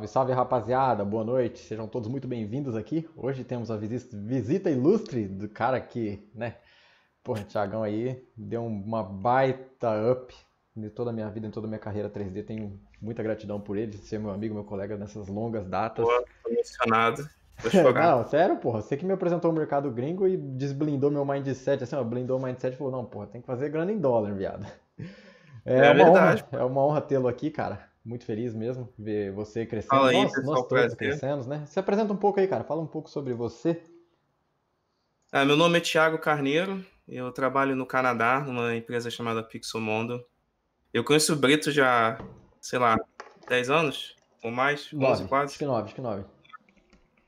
Salve, salve rapaziada, boa noite, sejam todos muito bem-vindos aqui. Hoje temos a visita, ilustre do cara que, né? Porra, Thiagão aí deu uma baita up de toda a minha vida, em toda a minha carreira 3D. Tenho muita gratidão por ele, ser meu amigo, meu colega nessas longas datas. Boa, tô emocionado. Não, sério, porra. Você que me apresentou o mercado gringo e desblindou meu mindset, assim, ó, blindou o mindset e falou, não, porra, tem que fazer grana em dólar, viado. É, é uma verdade. honra, é uma honra tê-lo aqui, cara. Muito feliz mesmo ver você crescendo. Fala aí, nós, pessoal, nós todos crescemos, né? Se apresenta um pouco aí, cara. Fala um pouco sobre você. Ah, meu nome é Thiago Carneiro. Eu trabalho no Canadá, numa empresa chamada Pixelmondo. Eu conheço o Brito já, sei lá, 10 anos ou mais? 9, 11, quase? Acho que 9, acho que 9.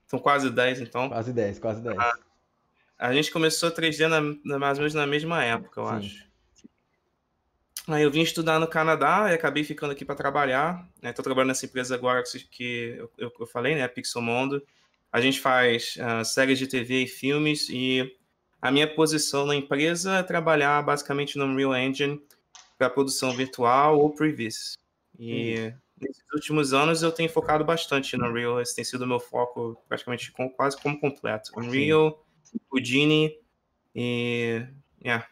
São quase 10, então. Quase 10, quase 10. Ah, a gente começou 3D na, na, mais ou menos na mesma época, eu Sim. acho. Aí eu vim estudar no Canadá e acabei ficando aqui para trabalhar. Estou né? trabalhando nessa empresa agora que eu, eu, falei, né? Pixel A gente faz uh, séries de TV e filmes e a minha posição na empresa é trabalhar basicamente no Unreal Engine para produção virtual ou previs. E uhum. nesses últimos anos eu tenho focado bastante no Unreal. Esse tem sido o meu foco praticamente com, quase como completo. Unreal, Houdini e... Yeah,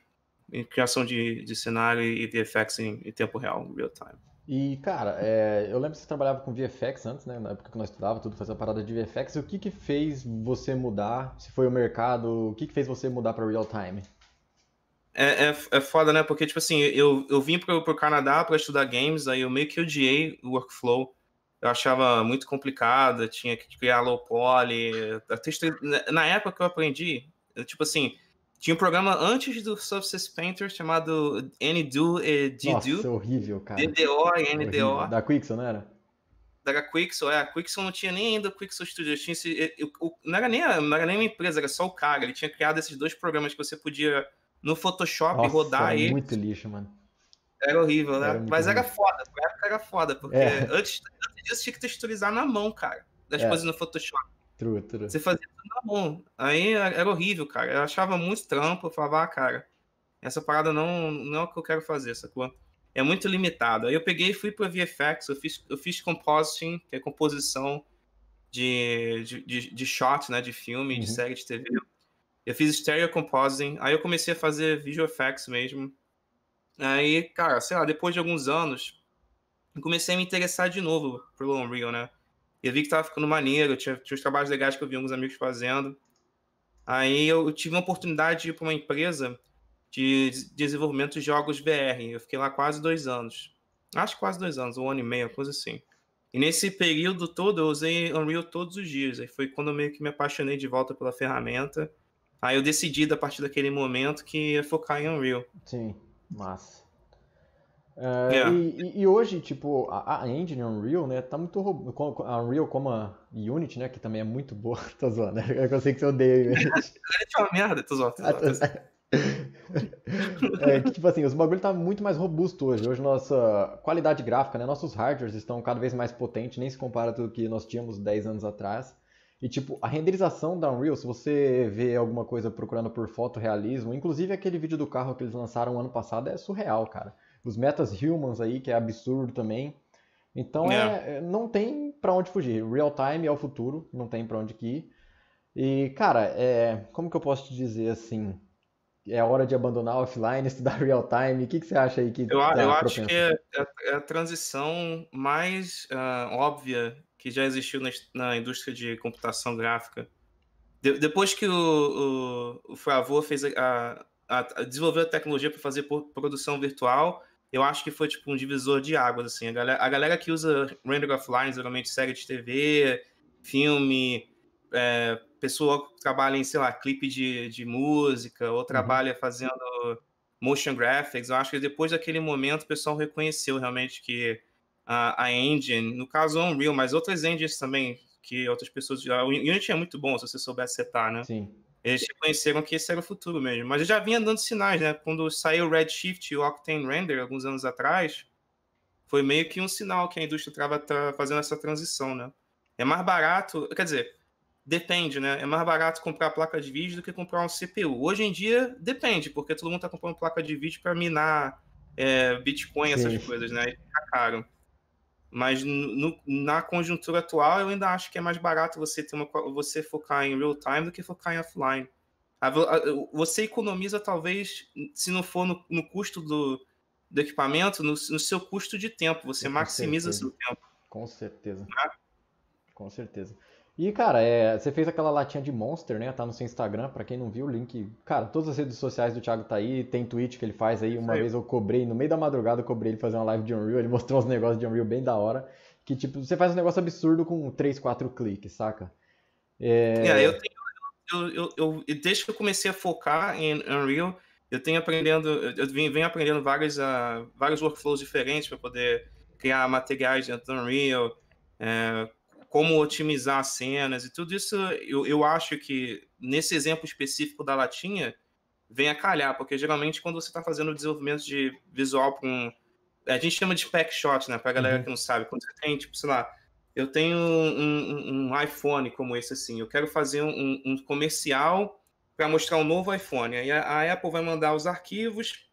em criação de, de cenário e VFX em, em tempo real, real time. E, cara, é, eu lembro que você trabalhava com VFX antes, né? Na época que nós estudava, tudo fazia parada de VFX. O que que fez você mudar? Se foi o mercado, o que que fez você mudar para real time? É, é, é, foda, né? Porque, tipo assim, eu, eu vim pro, pro Canadá para estudar games, aí eu meio que odiei o workflow. Eu achava muito complicado, tinha que criar low poly. Até, né, na época que eu aprendi, eu, tipo assim, tinha um programa antes do Soft Painter chamado NDO e DDO. Nossa, é horrível, cara. DDO e NDO. Da Quixel, não era? Da Quixel, é. A Quixel não tinha nem ainda o Quixel Studios. Tinha esse, não, era nem, não era nem uma empresa, era só o cara. Ele tinha criado esses dois programas que você podia, no Photoshop, Nossa, rodar ele. muito lixo, mano. Era horrível, né? Era Mas era foda, Na época era foda, porque é. antes, antes disso tinha que texturizar na mão, cara, das é. coisas no Photoshop. True, true. Você fazia tudo na mão. Aí é, era horrível, cara. Eu achava muito trampo, eu falava, ah, cara, essa parada não, não é o que eu quero fazer, sacou? É muito limitado. Aí eu peguei e fui pro VFX, eu fiz, eu fiz compositing, que é composição de, de, de, de shot, né, de filme, uhum. de série de TV. Eu fiz stereo compositing, aí eu comecei a fazer visual effects mesmo. Aí, cara, sei lá, depois de alguns anos, eu comecei a me interessar de novo pelo Unreal, né? Eu vi que estava ficando maneiro, tinha, tinha uns trabalhos legais que eu vi alguns amigos fazendo. Aí eu tive uma oportunidade de ir para uma empresa de desenvolvimento de jogos VR. Eu fiquei lá quase dois anos. Acho quase dois anos, um ano e meio, coisa assim. E nesse período todo eu usei Unreal todos os dias. Aí foi quando eu meio que me apaixonei de volta pela ferramenta. Aí eu decidi, a partir daquele momento, que ia focar em Unreal. Sim, massa. É, é. e, e, hoje, tipo, a, a engine Unreal, né, tá muito robusta. a Unreal como a Unity, né, que também é muito boa, tô zoando, né? eu sei que você odeia. Unity é uma merda, tô zoando. Tô zoando. é, que, tipo assim, os bagulho tá muito mais robusto hoje, hoje nossa qualidade gráfica, né, nossos hardwares estão cada vez mais potentes, nem se compara o que nós tínhamos 10 anos atrás. E tipo, a renderização da Unreal, se você vê alguma coisa procurando por fotorealismo, inclusive aquele vídeo do carro que eles lançaram ano passado é surreal, cara os metas humans aí, que é absurdo também. Então é. é, é não tem para onde fugir. Real time é o futuro, não tem para onde ir. E, cara, é, como que eu posso te dizer assim? É hora de abandonar offline, estudar real time? O que, que você acha aí que. Eu, tá eu acho que é, é, é, a transição mais uh, óbvia que já existiu na, na indústria de computação gráfica. De, depois que o, o, o Favor fez a, a, a, desenvolveu a tecnologia para fazer produção virtual, eu acho que foi tipo um divisor de águas, assim. A galera, a galera que usa Render Offline, geralmente série de TV, filme, é, pessoa que trabalha em, sei lá, clipe de, de música, ou uhum. trabalha fazendo motion graphics, eu acho que depois daquele momento o pessoal reconheceu realmente que a, a engine, no caso é Unreal, mas outras engines também, que outras pessoas... O Unity é muito bom se você souber setar, né? Sim. Eles reconheceram que esse era o futuro mesmo. Mas eu já vinha dando sinais, né? Quando saiu o Redshift e o Octane Render, alguns anos atrás, foi meio que um sinal que a indústria estava fazendo essa transição, né? É mais barato, quer dizer, depende, né? É mais barato comprar placa de vídeo do que comprar um CPU. Hoje em dia, depende, porque todo mundo está comprando placa de vídeo para minar é, Bitcoin, essas Sim. coisas, né? E fica caro. Mas no, na conjuntura atual, eu ainda acho que é mais barato você ter uma, você focar em real time do que focar em offline. A, a, você economiza, talvez, se não for no, no custo do, do equipamento, no, no, seu custo de tempo. Você Com maximiza certeza. seu tempo. Com certeza. Né? Com certeza. E, cara, é, você fez aquela latinha de Monster, né? Tá no seu Instagram, para quem não viu, o link. Cara, todas as redes sociais do Thiago tá aí, tem tweet que ele faz aí. Uma Sim. vez eu cobrei, no meio da madrugada, eu cobrei ele fazer uma live de Unreal, ele mostrou uns negócios de Unreal bem da hora. Que, tipo, você faz um negócio absurdo com 3, 4 cliques, saca? É... é eu, tenho, eu, eu, eu, desde que eu comecei a focar em Unreal, eu tenho aprendendo, eu venho, venho aprendendo vários, uh, ah, vários workflows diferentes para poder criar materiais dentro do Unreal. É, como otimizar cenas e tudo isso, eu, eu acho que nesse exemplo específico da latinha, vem a calhar, porque geralmente quando você está fazendo desenvolvimento de visual para um. A gente chama de pack shot, né? Para galera uhum. que não sabe. Quando você tem, tipo, sei lá, eu tenho um, um, um iPhone como esse, assim, eu quero fazer um, um comercial para mostrar um novo iPhone. Aí a, a Apple vai mandar os arquivos,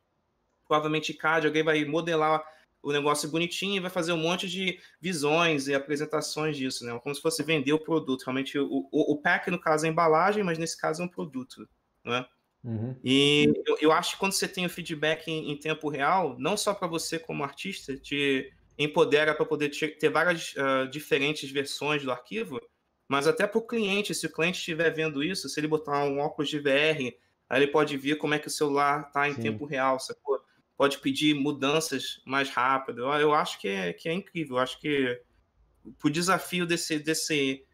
provavelmente CAD, alguém vai modelar o negócio bonitinho e vai fazer um monte de visões e apresentações disso, né? Como se fosse vender o produto. Realmente, o, o, o pack, no caso, é embalagem, mas nesse caso é um produto, né? Uhum. E eu, eu, acho que quando você tem o feedback em, em tempo real, não só para você como artista, te empodera para poder te, ter várias uh, diferentes versões do arquivo, mas até para o cliente, se o cliente estiver vendo isso, se ele botar um óculos de VR, aí ele pode ver como é que o celular está em Sim. tempo real, sacou? pode pedir mudanças mais rápido. Eu acho que é, que é incrível. Eu acho que o desafio desse, desse,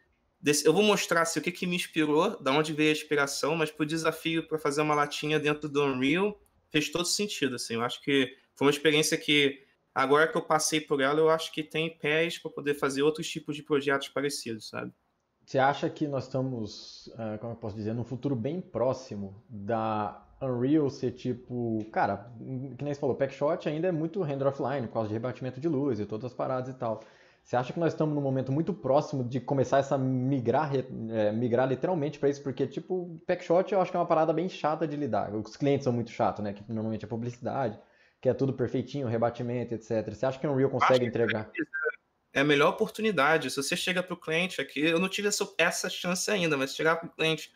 desse. Eu vou mostrar assim, o que, que me inspirou, da onde veio a inspiração, mas pro desafio para fazer uma latinha dentro do Unreal fez todo sentido. Assim. Eu acho que foi uma experiência que, agora que eu passei por ela, eu acho que tem pés para poder fazer outros tipos de projetos parecidos, sabe? Você acha que nós estamos, ah, como eu posso dizer, num futuro bem próximo da Unreal ser tipo, cara, que nem você falou, packshot ainda é muito render offline por causa de rebatimento de luz e todas as paradas e tal. Você acha que nós estamos num momento muito próximo de começar essa migrar, é, migrar literalmente para isso? Porque, tipo, packshot eu acho que é uma parada bem chata de lidar. Os clientes são muito chatos, né? Que normalmente é publicidade, que é tudo perfeitinho, rebatimento, etc. Você acha que Unreal consegue entregar? É, é a melhor oportunidade. Se você chega para o cliente aqui, eu não tive essa, chance ainda, mas chegar para o cliente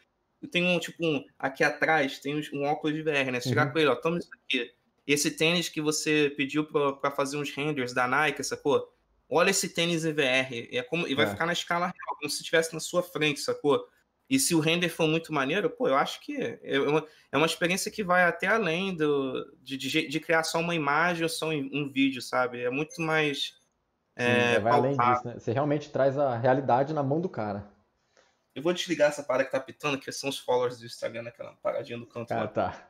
tem um, tipo, um, aqui atrás tem um, óculos de VR, né? Você uhum. chegar com ele, ó, toma isso aqui. Esse tênis que você pediu para fazer uns renders da Nike, sacou? Olha esse tênis em VR. É como, e vai é. ficar na escala real, como se estivesse na sua frente, sacou? E se o render for muito maneiro, pô, eu acho que é, é uma, é uma experiência que vai até além do, de, de, de criar só uma imagem ou só um, um vídeo, sabe? É muito mais. Sim, é, é vai palpável. além disso, né? Você realmente traz a realidade na mão do cara. Eu vou desligar essa parada que tá pitando, que são os followers do Instagram naquela paradinha do canto. Ah, lá. tá.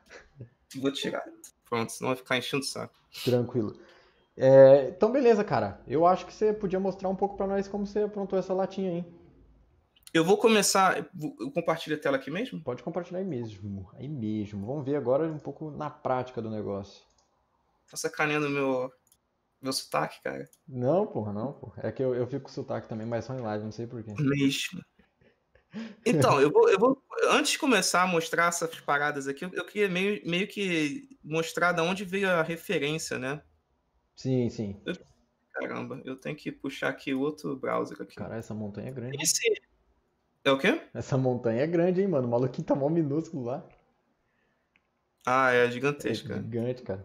vou tirar. Pronto, senão vai ficar enchendo o saco. Tranquilo. É, então, beleza, cara. Eu acho que você podia mostrar um pouco para nós como você aprontou essa latinha aí. Eu vou começar. Eu compartilho a tela aqui mesmo? Pode compartilhar aí mesmo. Aí mesmo. Vamos ver agora um pouco na prática do negócio. Tá sacaneando meu, meu sotaque, cara? Não, porra, não. Porra. É que eu, eu fico com sotaque também, mas só em live, não sei porquê. Mesmo. Então, eu vou, eu vou, Antes de começar a mostrar essas paradas aqui, eu, eu queria meio, meio que mostrar de onde veio a referência, né? Sim, sim. Eu, caramba, eu tenho que puxar aqui outro browser aqui. Cara, essa montanha é grande. Esse. É o quê? Essa montanha é grande, hein, mano? O maluquinho tá mó minúsculo lá. Ah, é gigantesca. É gigante, cara.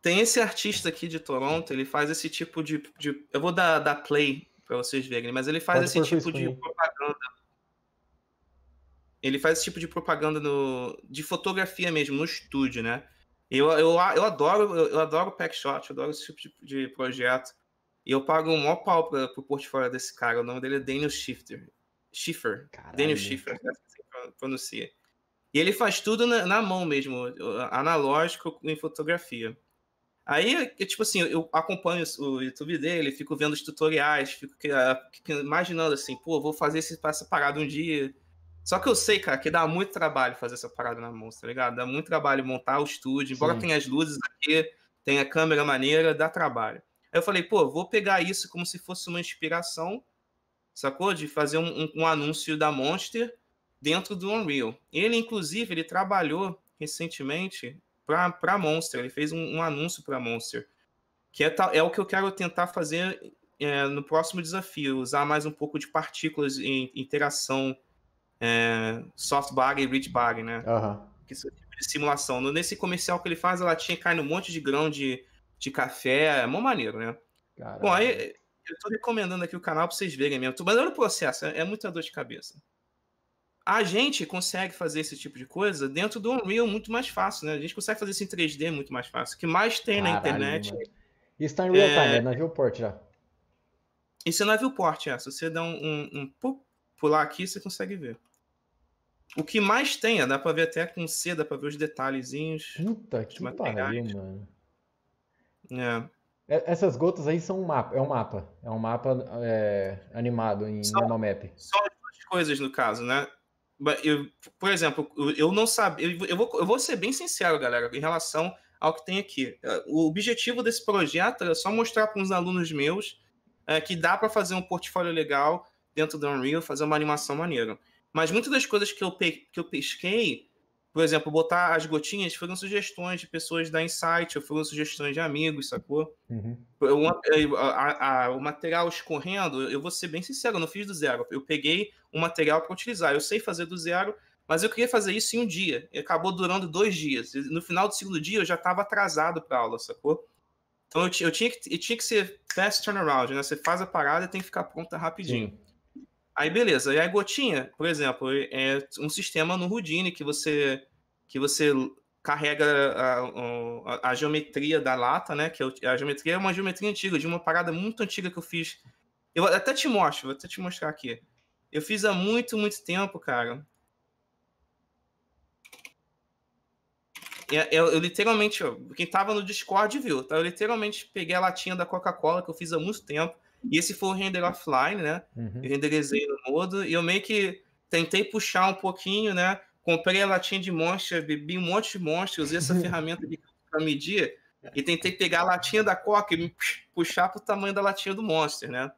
Tem esse artista aqui de Toronto, ele faz esse tipo de. de eu vou dar, dar play para vocês verem, mas ele faz Pode esse tipo de propaganda. Ele faz esse tipo de propaganda no, de fotografia mesmo, no estúdio, né? Eu, eu, eu adoro eu, eu adoro pack shot, eu adoro esse tipo de, de projeto. E eu pago um maior pau pra, pro portfólio desse cara. O nome dele é Daniel Shifter, Schiffer. Caralho. Daniel Schiffer, é né? assim que pronuncia. E ele faz tudo na, na mão mesmo, analógico em fotografia. Aí, eu, tipo assim, eu acompanho o YouTube dele, fico vendo os tutoriais, fico ah, imaginando assim, pô, vou fazer essa parada um dia. Só que eu sei, cara, que dá muito trabalho fazer essa parada na mão, tá ligado? Dá muito trabalho montar o estúdio, embora Sim. tenha as luzes aqui, tenha a câmera maneira, dá trabalho. Aí eu falei, pô, vou pegar isso como se fosse uma inspiração, sacou? De fazer um, um, um anúncio da Monster dentro do Unreal. Ele, inclusive, ele trabalhou recentemente para a Monster. Ele fez um, um anúncio para a Monster. Que é, é o que eu quero tentar fazer é, no próximo desafio, usar mais um pouco de partículas em interação é, soft bug e rich bug né? Uhum. Que é tipo de simulação. No, nesse comercial que ele faz, ela tinha caindo um monte de grão de, de café, é mó maneiro, né? Caramba. Bom, aí eu tô recomendando aqui o canal para vocês verem mesmo. tô mandando o processo, é, é muita dor de cabeça a gente consegue fazer esse tipo de coisa dentro do Unreal muito mais fácil, né? A gente consegue fazer isso em 3D muito mais fácil. O que mais tem Caralho, na internet. Mano. Isso está em é real time, é, na Viewport já. Isso é na Viewport, é. Se você dá um, um, um, pular aqui, você consegue ver. O que mais tem, é, dá pra ver até com C, dá pra ver os detalhezinhos. Puta que pariu, mano. É. é. Essas gotas aí são um mapa, é um mapa. É um mapa é, animado em nanomap. São as duas coisas, no caso, né? eu, por exemplo, eu não sabia. Eu, eu, vou, eu vou ser bem sincero, galera, em relação ao que tem aqui. É, o objetivo desse projeto é só mostrar para uns alunos meus é, que dá para fazer um portfólio legal dentro do Unreal, fazer uma animação maneira. Mas muitas das coisas que eu, pe que eu pesquei por exemplo, botar as gotinhas foram sugestões de pessoas da Insight, ou foram sugestões de amigos, sacou? Uhum. Uma, eh, a, a, o material escorrendo, eu vou ser bem sincero, eu não fiz do zero. Eu peguei o um material para utilizar. Eu sei fazer do zero, mas eu queria fazer isso em um dia. E acabou durando dois dias. No final do segundo dia, eu já estava atrasado para aula, sacou? Então eu, eu, tinha que, eu tinha que ser fast turnaround, né? Você faz a parada e tem que ficar pronta rapidinho. Sim. Aí beleza, e a gotinha, por exemplo, é um sistema no Houdini que você que você carrega a, a, a geometria da lata, né? Que é a geometria é uma geometria antiga, de uma parada muito antiga que eu fiz. Eu até te mostro, vou até te mostrar aqui. Eu fiz há muito, muito tempo, cara. Eu, é, é, eu, literalmente, quem tava no Discord viu, tá? Eu literalmente peguei a latinha da Coca-Cola que eu fiz há muito tempo, e esse foi o render offline, né? Uhum. Eu renderizei no modo e eu meio que tentei puxar um pouquinho, né? Comprei a latinha de Monster, bebi um monte de Monster, usei essa ferramenta para medir e tentei pegar a latinha da Coca e puxar para o tamanho da latinha do Monster, né?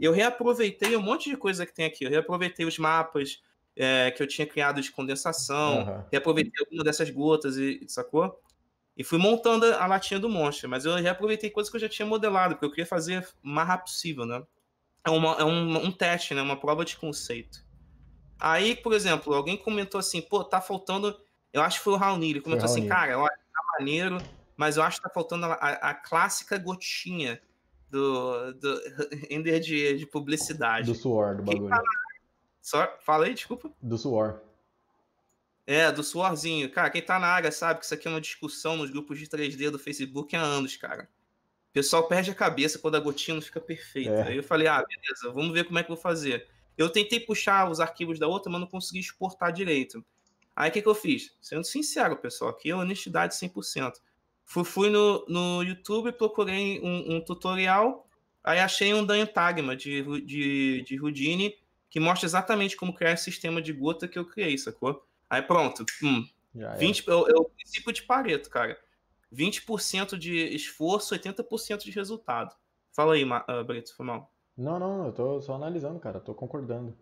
Eu reaproveitei um monte de coisa que tem aqui. Eu reaproveitei os mapas é, que eu tinha criado de condensação, uhum. reaproveitei alguma dessas gotas e sacou? E fui montando a latinha do monster mas eu já aproveitei coisas que eu já tinha modelado, porque eu queria fazer o mais rápido possível, né? É, uma, é um, um teste, né? Uma prova de conceito. Aí, por exemplo, alguém comentou assim, pô, tá faltando. Eu acho que foi o Raoni, ele comentou assim, cara, olha, tá maneiro, mas eu acho que tá faltando a, a clássica gotinha do, do Ender de, de publicidade. Do suor, do bagulho. Só, fala aí, desculpa. Do suor. É, do suorzinho. Cara, quem tá na área sabe que isso aqui é uma discussão nos grupos de 3D do Facebook há anos, cara. O pessoal perde a cabeça quando a gotinha não fica perfeita. É. Aí eu falei, ah, beleza, vamos ver como é que eu vou fazer. Eu tentei puxar os arquivos da outra, mas não consegui exportar direito. Aí o que, que eu fiz? Sendo sincero, pessoal, aqui é honestidade 100%. Fui, fui no, no YouTube, procurei um, um tutorial, aí achei um Dantagma de, de, de Houdini, que mostra exatamente como criar esse sistema de gota que eu criei, sacou? Aí pronto. Hum, já 20, é. Eu, o princípio de Pareto, cara. 20% de esforço, 80% de resultado. Fala aí, uh, Brito, foi mal. Não, não, eu tô só analisando, cara, tô concordando.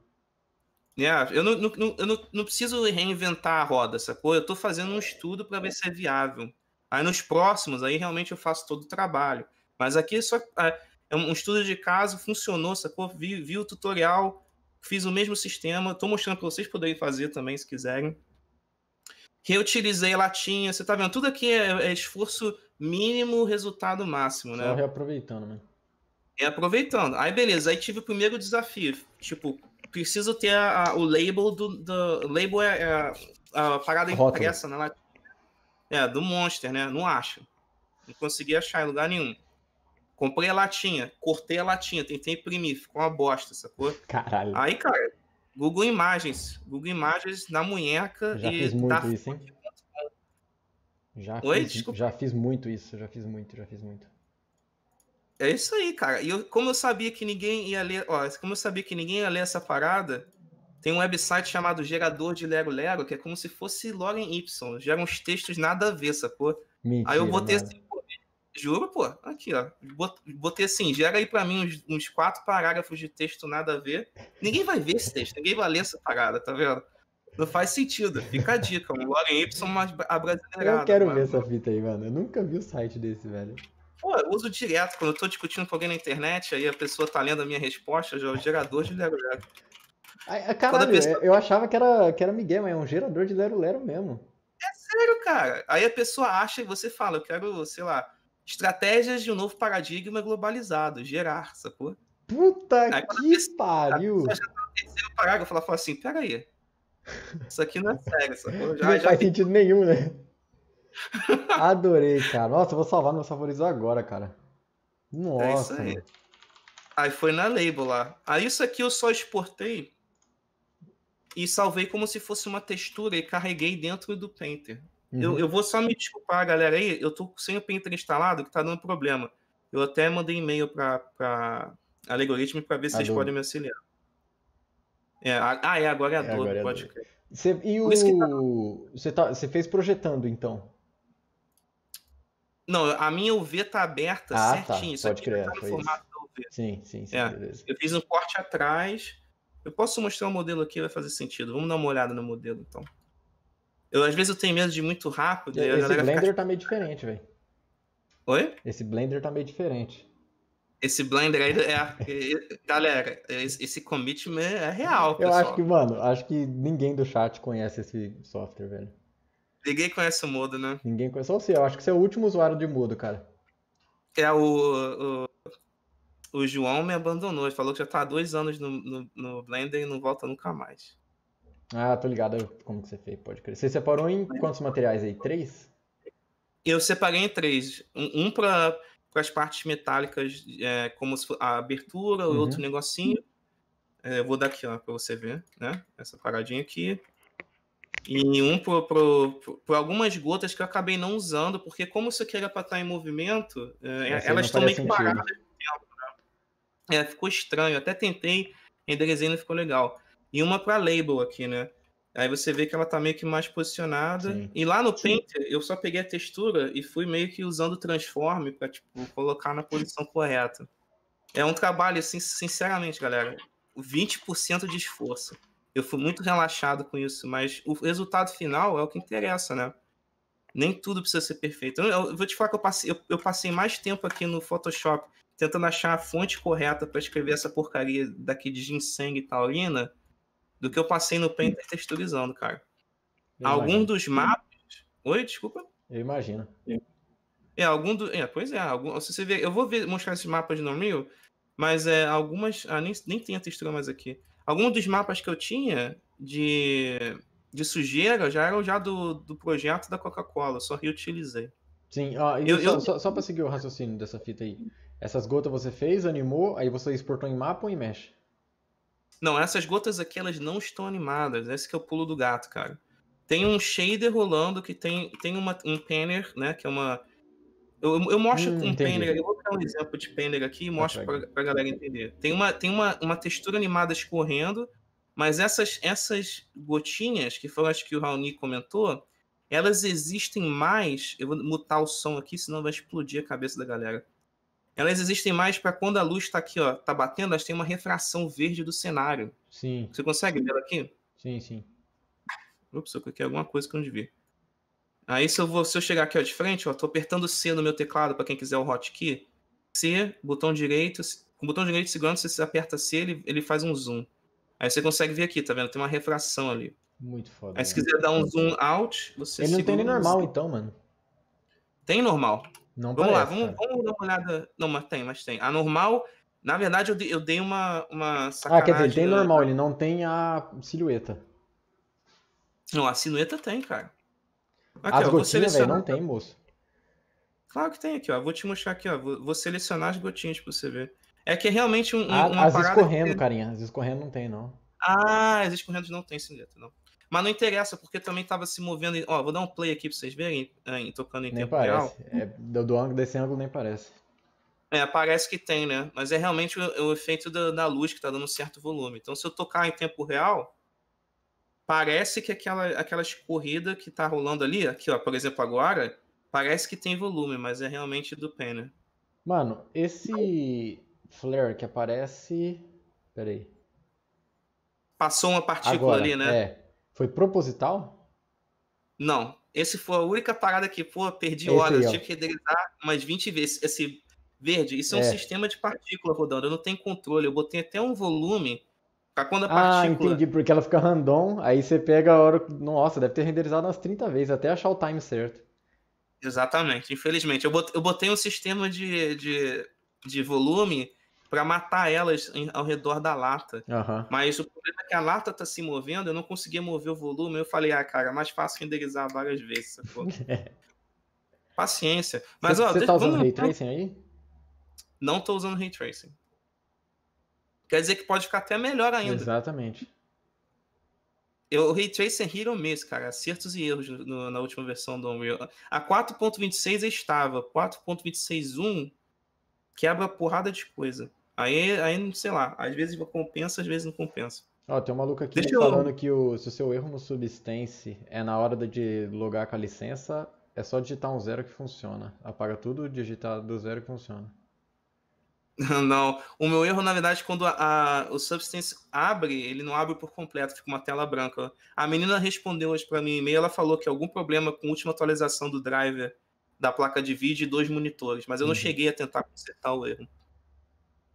É, eu não, não, eu não, não preciso reinventar a roda, sacou? Eu tô fazendo um estudo para ver se é viável. Aí nos próximos, aí realmente eu faço todo o trabalho. Mas aqui só é, é um estudo de caso, funcionou, sacou? Vi, vi o tutorial, Fiz o mesmo sistema, estou mostrando para vocês poderem fazer também, se quiserem. Reutilizei latinha, você está vendo? Tudo aqui é, é, esforço mínimo, resultado máximo, né? Só reaproveitando, né? Reaproveitando. Aí, beleza, aí tive o primeiro desafio. Tipo, preciso ter a, a, o label do, do. label é, é a, a parada impressa na latinha. É, do Monster, né? Não acho. Não consegui achar em lugar nenhum. Comprei a latinha, cortei a latinha, tentei imprimir, ficou uma bosta, sacou? Caralho. Aí, cara, Google Imagens. Google Imagens na munheca já e. Fiz tá muito da... isso, hein? Já, Oi, fiz, já fiz muito isso, já fiz muito, já fiz muito. É isso aí, cara. E eu, como eu sabia que ninguém ia ler, ó, como eu sabia que ninguém ia ler essa parada, tem um website chamado Gerador de Lego Lego que é como se fosse Loren Y. Gera uns textos nada a ver, sacou? Mentira, aí eu botei mano. assim, Juro, pô. Aqui, ó. Botei assim, gera aí pra mim uns, uns, quatro parágrafos de texto nada a ver. Ninguém vai ver esse texto, ninguém vai ler essa parada, tá vendo? Não faz sentido. Fica a dica, um Loren Y mais abrasileirado. Eu quero mano. ver essa fita aí, mano. Eu nunca vi o um site desse, velho. Pô, eu uso direto. Quando eu tô discutindo com alguém na internet, aí a pessoa tá lendo a minha resposta, já é gerador de Lero Lero. Ai, caralho, pessoa... eu achava que era, que era Miguel, mas é um gerador de Lero Lero mesmo. É sério, cara. Aí a pessoa acha e você fala, eu quero, sei lá Estratégias de um novo paradigma globalizado, gerar, sacou? Puta aí, que pessoa, pariu! Já tá no parágrafo, ela fala assim, peraí, isso aqui não é sério, sacou? Já, não já faz vi... sentido nenhum, né? Adorei, cara. Nossa, vou salvar meus favorito agora, cara. É Nossa. É aí. aí. foi na label lá. Aí isso aqui eu só exportei e salvei como se fosse uma textura e carreguei dentro do Painter. Uhum. Eu, eu vou só me desculpar, galera, aí, eu tô sem o Painter instalado, que tá dando problema. Eu até mandei e-mail para Algoritmo para ver se vocês podem me auxiliar. É, ah, é, agora é a é, é Você, e tá o... Você, tá, você fez projetando, então? Não, a minha UV tá aberta ah, tá. certinho. Tá. Pode crer, tá no Sim, sim, sim. É, beleza. Eu fiz um corte atrás. Eu posso mostrar o um modelo aqui, vai fazer sentido. Vamos dar uma olhada no modelo, então. Eu, às vezes eu tenho medo de muito rápido. Esse Blender tá meio diferente, velho. Oi? Esse Blender tá meio diferente. Esse Blender aí é. é galera, é, esse commitment é real. Pessoal. Eu acho que, mano, acho que ninguém do chat conhece esse software, velho. Ninguém conhece o Modo, né? Ninguém conhece. Só você, eu acho que você é o último usuário de Modo, cara. É o. O, o João me abandonou. Ele falou que já tá há dois anos no, no, no Blender e não volta nunca mais. Ah, tô ligado como que você fez, pode crer. Você separou em quantos materiais aí? Três? Eu separei em três. Um, um para as partes metálicas, é, como a abertura, uhum. outro negocinho. É, eu vou dar aqui, ó, para você ver, né? Essa paradinha aqui. E um para algumas gotas que eu acabei não usando, porque como isso aqui era para estar em movimento, é, elas estão meio que paradas. Né? É, ficou estranho. Até tentei, enderezei não ficou legal e uma para label aqui, né? Aí você vê que ela tá meio que mais posicionada. Sim. E lá no Painter, eu só peguei a textura e fui meio que usando o transform para tipo, colocar na posição correta. É um trabalho, assim, sinceramente, galera, 20% de esforço. Eu fui muito relaxado com isso, mas o resultado final é o que interessa, né? Nem tudo precisa ser perfeito. Eu, vou te falar que eu passei, eu, eu passei mais tempo aqui no Photoshop tentando achar a fonte correta para escrever essa porcaria daqui de ginseng e taurina do que eu passei no Painter texturizando, cara. Alguns Algum dos mapas. Oi, desculpa? Eu imagino. É, algum do. É, pois é, algum... se você ver, eu vou ver, mostrar esses mapas no meu, mas é algumas. Ah, nem, nem tem a textura mais aqui. Alguns dos mapas que eu tinha de, de sujeira já eram já do, do projeto da Coca-Cola, só reutilizei. Sim, ah, eu, só, eu... só, só para seguir o raciocínio dessa fita aí. Essas gotas você fez, animou, aí você exportou em mapa ou em mesh? Não, essas gotas aqui, elas não estão animadas. Esse que é o pulo do gato, cara. Tem um shader rolando que tem, tem uma, um panner, né? Que é uma... Eu, eu mostro hum, um panner, eu vou dar um exemplo de panner aqui e tá mostro ah, pra, pra galera entender. Tem uma, tem uma, uma textura animada escorrendo, mas essas, essas gotinhas, que foi acho que o Raoni comentou, elas existem mais. Eu vou mutar o som aqui, senão vai explodir a cabeça da galera elas existem mais para quando a luz está aqui, ó, tá batendo, elas têm uma refração verde do cenário. Sim. Você consegue ver ela aqui? Sim, sim. Ups, eu cliquei alguma coisa que eu não devia. Aí se eu, vou, se eu chegar aqui ó, de frente, ó, tô apertando C no meu teclado para quem quiser o hotkey. C, botão direito, com o botão direito segurando, você aperta C, ele, ele faz um zoom. Aí você consegue ver aqui, tá vendo? Tem uma refração ali. Muito foda. Aí se né? quiser dar um zoom out, você Ele não tem nem normal, então, mano. Tem normal. Não vamos parece, lá, vamos, vamos, dar uma olhada. Não, mas tem, mas tem. A normal, na verdade, eu dei, eu dei uma, uma sacanagem. Ah, quer dizer, tem normal, ele não tem a silhueta. Não, a silhueta tem, cara. Aqui, as ó, gotinhas, velho, não tem, moço. Claro que tem aqui, ó. Vou te mostrar aqui, ó. Vou, vou selecionar as gotinhas pra você ver. É que é realmente um. um ah, uma as escorrendo, que... carinha. As escorrendo não tem, não. Ah, as escorrendo não tem silhueta, não. Mas não interessa, porque também tava se movendo. Ó, vou dar um play aqui pra vocês verem, hein, tocando em nem tempo parece. real. É, do, do ângulo desse ângulo nem parece. É, parece que tem, né? Mas é realmente o, o efeito da, da, luz que tá dando um certo volume. Então, se eu tocar em tempo real, parece que aquela, aquela escorrida que tá rolando ali, aqui, ó, por exemplo, agora, parece que tem volume, mas é realmente do né? Mano, esse flare que aparece. Peraí. Passou uma partícula Agora, ali, né? É. Foi proposital? Não. Esse foi a única parada que, pô, perdi Esse horas. Aí, tive que renderizar umas 20 vezes. Esse verde, isso é, é, um sistema de partícula rodando. Eu não tenho controle. Eu botei até um volume para quando a ah, partícula... Ah, entendi. Porque ela fica random. Aí você pega a hora... Nossa, deve ter renderizado umas 30 vezes até achar o time certo. Exatamente. Infelizmente. Eu botei, eu botei um sistema de, de, de volume para matar elas em, ao redor da lata. Uhum. Mas o problema é que a lata tá se movendo, eu não conseguia mover o volume. Eu falei, ah, cara, é mais fácil renderizar várias vezes. É. Paciência. Mas, ó, você tá usando ray tracing aí? Não tô usando ray tracing. Quer dizer que pode ficar até melhor ainda. Exatamente. Eu, o Ray Tracing é Hero Miss, cara. Acertos e erros no, na última versão do Unreal. A 4.26 estava. 4.26.1 quebra porrada de coisa. Aí, aí, sei lá, às vezes compensa, às vezes não compensa. Ó, tem um maluco aqui Deixa falando eu... que o, se o seu erro no Substance é na hora de logar com a licença, é só digitar um zero que funciona. Apaga tudo, digitar do zero que funciona. Não, o meu erro, na verdade, quando a, a, o Substance abre, ele não abre por completo, fica uma tela branca. A menina respondeu hoje para mim e-mail, ela falou que algum problema com a última atualização do driver da placa de vídeo e dois monitores, mas eu uhum. não cheguei a tentar consertar o erro.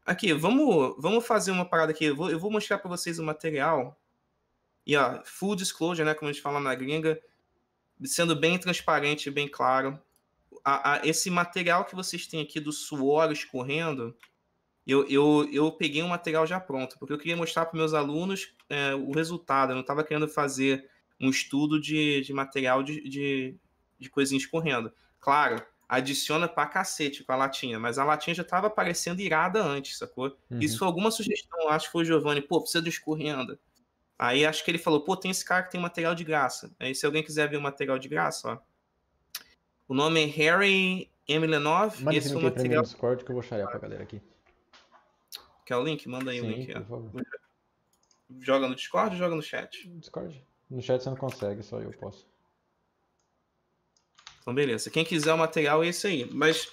Aqui, vamos, vamos fazer uma parada aqui. Eu vou, eu vou mostrar para vocês o material. E, ó, full disclosure, né? Como a gente fala na gringa. Sendo bem transparente, bem claro. A, a, esse material que vocês têm aqui do suor escorrendo, eu, eu, eu peguei um material já pronto, porque eu queria mostrar para meus alunos é, o resultado. Eu não estava querendo fazer um estudo de, de material de, de, de coisinha escorrendo. Claro, adiciona pra cacete com a latinha, mas a latinha já tava parecendo irada antes, sacou? Uhum. Isso foi alguma sugestão, acho que foi o Giovanni, pô, precisa de escorrenda. Aí acho que ele falou, pô, tem esse cara que tem material de graça. Aí se alguém quiser ver o material de graça, ó. O nome é Harry Emilenov. Manda esse é o material. Discord que eu vou charear pra galera aqui. Quer o link? Manda aí Sim, o link. Por favor. Joga no Discord ou joga no chat? Discord. No chat você não consegue, só eu posso. Então, beleza. Quem quiser o material é esse aí. Mas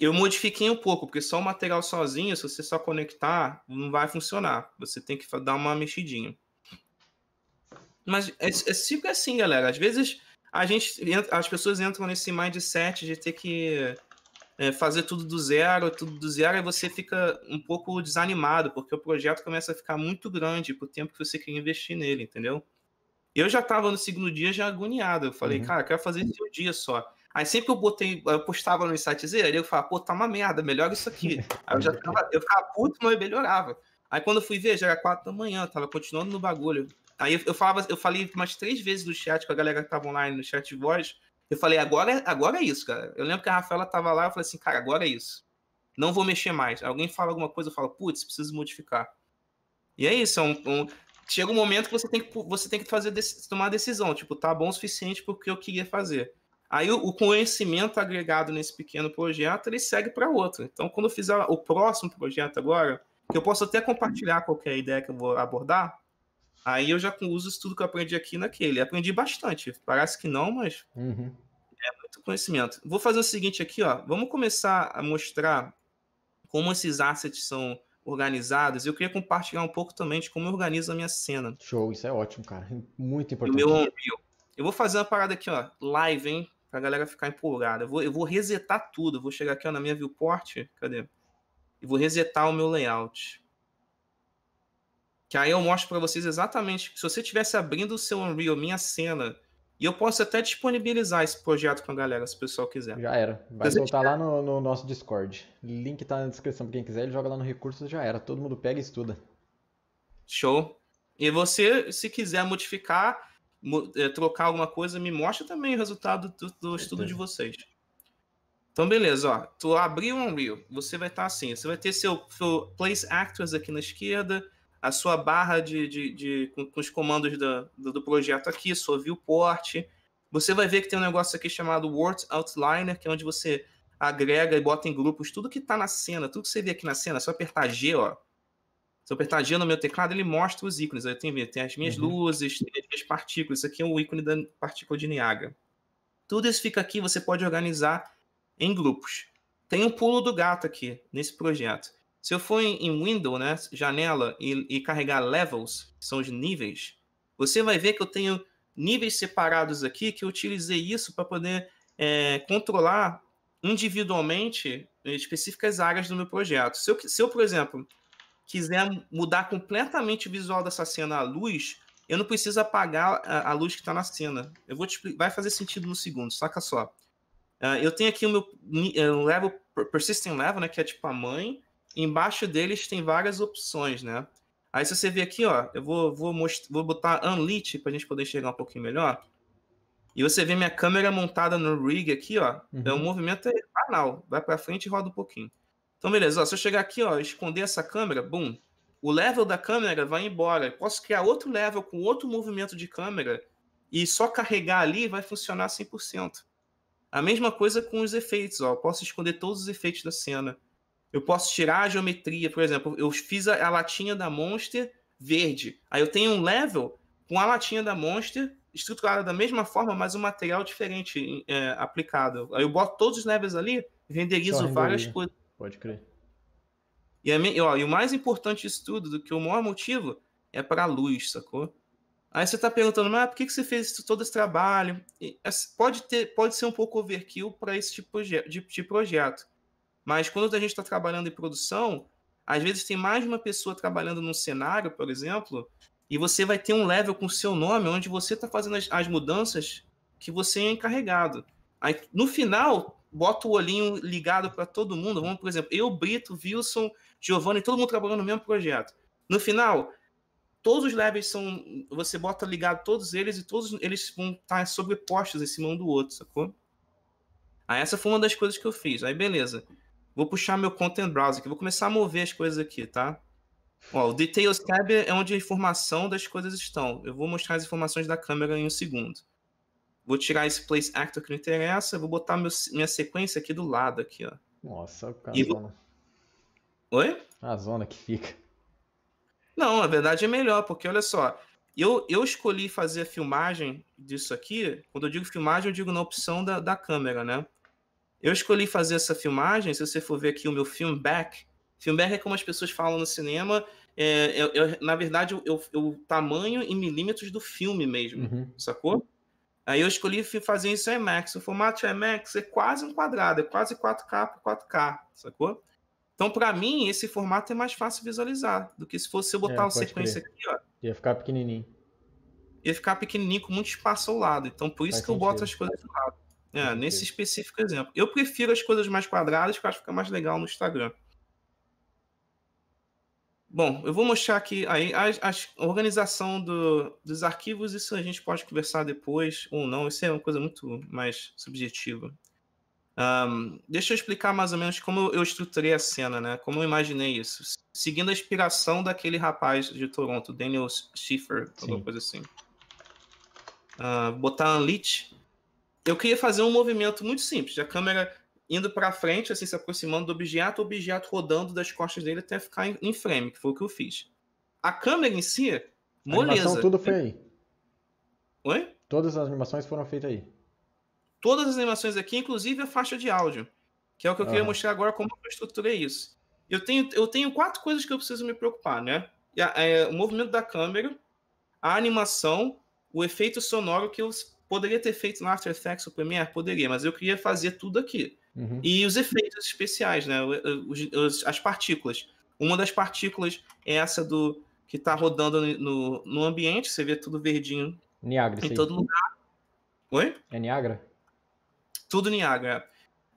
eu modifiquei um pouco, porque só o material sozinho, se você só conectar, não vai funcionar. Você tem que dar uma mexidinha. Mas é, é sempre assim, galera. Às vezes a gente, as pessoas entram nesse mindset de ter que é, fazer tudo do zero, tudo do zero, e você fica um pouco desanimado, porque o projeto começa a ficar muito grande pro tempo que você quer investir nele, entendeu? Eu já tava no segundo dia já agoniado. Eu falei, uhum. cara, eu quero fazer esse um dia só. Aí sempre que eu botei, eu postava no Z, aí eu falava, pô, tá uma merda, melhor isso aqui. aí eu já tava, eu ficava puto, mas melhorava. Aí quando eu fui ver, já era quatro da manhã, tava continuando no bagulho. Aí eu, eu, falava, eu falei umas três vezes no chat com a galera que tava online no chat de voz. Eu falei, agora, é, agora é isso, cara. Eu lembro que a Rafaela tava lá, eu falei assim, cara, agora é isso. Não vou mexer mais. Alguém fala alguma coisa, eu falo, putz, preciso modificar. E é isso, é um, um, chega um momento que você tem que, você tem que fazer, tomar decisão, tipo, tá bom o suficiente porque eu queria fazer. Aí o, o, conhecimento agregado nesse pequeno projeto, ele segue para outro. Então, quando eu fizer o próximo projeto agora, que eu posso até compartilhar qualquer ideia que eu vou abordar, aí eu já uso tudo que eu aprendi aqui naquele. Aprendi bastante, parece que não, mas uhum. é muito conhecimento. Vou fazer o seguinte aqui, ó. Vamos começar a mostrar como esses assets são organizadas, eu queria compartilhar um pouco também de como eu organizo a minha cena. Show, isso é ótimo, cara. Muito importante. O meu Eu vou fazer uma parada aqui, ó, live, hein? Pra galera ficar empolgada. Eu vou, eu vou resetar tudo. vou chegar aqui ó, na minha viewport. Cadê? E vou resetar o meu layout. Que aí eu mostro para vocês exatamente. Se você estivesse abrindo o seu Unreal, minha cena, e eu posso até disponibilizar esse projeto com a galera, se o pessoal quiser. Já era. Vai Mas voltar gente... Tá- lá no, no, nosso Discord. Link tá na descrição pra quem quiser, ele joga lá no recurso já era. Todo mundo pega e estuda. Show. E você, se quiser modificar, eh, trocar alguma coisa, me mostra também o resultado do, do estudo de vocês. Então, beleza, ó. Tu abriu o Unreal, você vai estar tá assim. Você vai ter seu, seu Place Actors aqui na esquerda, a sua barra de, de, de com, com, os comandos do, do, do projeto aqui, sua viewport. Você vai ver que tem um negócio aqui chamado Word Outliner, que é onde você agrega e bota em grupos tudo que está na cena, tudo que você vê aqui na cena. É só apertar G, ó. Se eu apertar G no meu teclado, ele mostra os ícones. Eu tenho, tem as minhas uhum. luzes, tem as minhas partículas. Isso aqui é o ícone da partícula de Niagara. Tudo isso fica aqui, você pode organizar em grupos. Tem um pulo do gato aqui, nesse projeto se eu for em Window, né, janela, e, e carregar Levels, que são os níveis, você vai ver que eu tenho níveis separados aqui, que eu utilizei isso para poder é, controlar individualmente é, específicas áreas do meu projeto. Se eu, se eu, por exemplo, quiser mudar completamente o visual dessa cena à luz, eu não preciso apagar a, a luz que está na cena. Eu vou te vai fazer sentido no segundo, saca só. Uh, eu tenho aqui o meu é, level, persistent level, né, que é tipo a mãe, embaixo deles tem várias opções, né? Aí se você ver aqui, ó, eu vou, vou, vou botar Unlit para a gente poder chegar um pouquinho melhor. E você vê minha câmera montada no rig aqui, ó. Uhum. É um uhum. movimento anal. Vai para frente e roda um pouquinho. Então, beleza. Ó, se eu chegar aqui, ó, esconder essa câmera, bum. O level da câmera vai embora. Eu posso criar outro level com outro movimento de câmera e só carregar ali vai funcionar 100%. A mesma coisa com os efeitos, ó. Eu posso esconder todos os efeitos da cena. Eu posso tirar a geometria, por exemplo, eu fiz a, a latinha da Monster verde. Aí eu tenho um level com a latinha da Monster estruturada da mesma forma, mas um material diferente é, aplicado. Aí eu boto todos os levels ali, renderizo várias coisas. Pode crer. E, a, ó, e o mais importante disso tudo, do que o maior motivo, é para a luz, sacou? Aí você está perguntando, mas por que, que você fez todo esse trabalho? E, é, pode, ter, pode ser um pouco overkill para esse tipo de, de, de projeto. Mas quando a gente está trabalhando em produção, às vezes tem mais de uma pessoa trabalhando num cenário, por exemplo, e você vai ter um level com seu nome, onde você está fazendo as, as, mudanças que você é encarregado. Aí, no final, bota o olhinho ligado para todo mundo. Vamos, por exemplo, eu, Brito, Wilson, Giovanni, todo mundo trabalhando no mesmo projeto. No final, todos os levels são. Você bota ligado todos eles e todos eles vão estar tá sobrepostos em cima um do outro, sacou? Aí essa foi uma das coisas que eu fiz. Aí beleza. Vou puxar meu content browser aqui, vou começar a mover as coisas aqui, tá? Ó, o Details tab é onde a informação das coisas estão. Eu vou mostrar as informações da câmera em um segundo. Vou tirar esse place actor que não interessa, vou botar meu, minha sequência aqui do lado, aqui, ó. Nossa, a e... É Oi? É a zona que fica. Não, na verdade é melhor, porque olha só, eu, eu escolhi fazer a filmagem disso aqui, quando eu digo filmagem, eu digo na opção da, da câmera, né? Eu escolhi fazer essa filmagem, se você for ver aqui o meu film back, film back é como as pessoas falam no cinema, é, eu, eu, na verdade, o tamanho em milímetros do filme mesmo, uhum. sacou? Aí eu escolhi fazer isso em IMAX. O formato IMAX é quase um quadrado, é quase 4K por 4K, sacou? Então, para mim, esse formato é mais fácil visualizar do que se fosse eu é, botar é, uma sequência crer. aqui, ó. Ia ficar pequenininho. Ia ficar pequenininho, com muito espaço ao lado. Então, por isso Faz que sentido. eu boto as coisas do lado. É, nesse específico exemplo. Eu prefiro as coisas mais quadradas, que eu acho que fica mais legal no Instagram. Bom, eu vou mostrar aqui aí a, a organização do, dos arquivos, isso a gente pode conversar depois ou não, isso é uma coisa muito mais subjetiva. Um, deixa eu explicar mais ou menos como eu estruturei a cena, né? Como eu imaginei isso. Seguindo a inspiração daquele rapaz de Toronto, Daniel Schiffer, alguma coisa assim. Uh, botar Unleash eu queria fazer um movimento muito simples, a câmera indo para frente, assim, se aproximando do objeto, o objeto rodando das costas dele até ficar em, frame, que foi o que eu fiz. A câmera em si, moleza. A animação tudo foi aí. Oi? Todas as animações foram feitas aí. Todas as animações aqui, inclusive a faixa de áudio, que é o que eu queria mostrar agora como eu estruturei isso. Eu tenho, eu tenho quatro coisas que eu preciso me preocupar, né? É, o movimento da câmera, a animação, o efeito sonoro que eu Poderia ter feito no After Effects ou Premiere? Poderia, mas eu queria fazer tudo aqui. Uhum. E os efeitos especiais, né? Os, os, as partículas. Uma das partículas é essa do que está rodando no, no, ambiente, você vê tudo verdinho. Niagara, em sim. todo lugar. Oi? É Niagara? Tudo Niagara.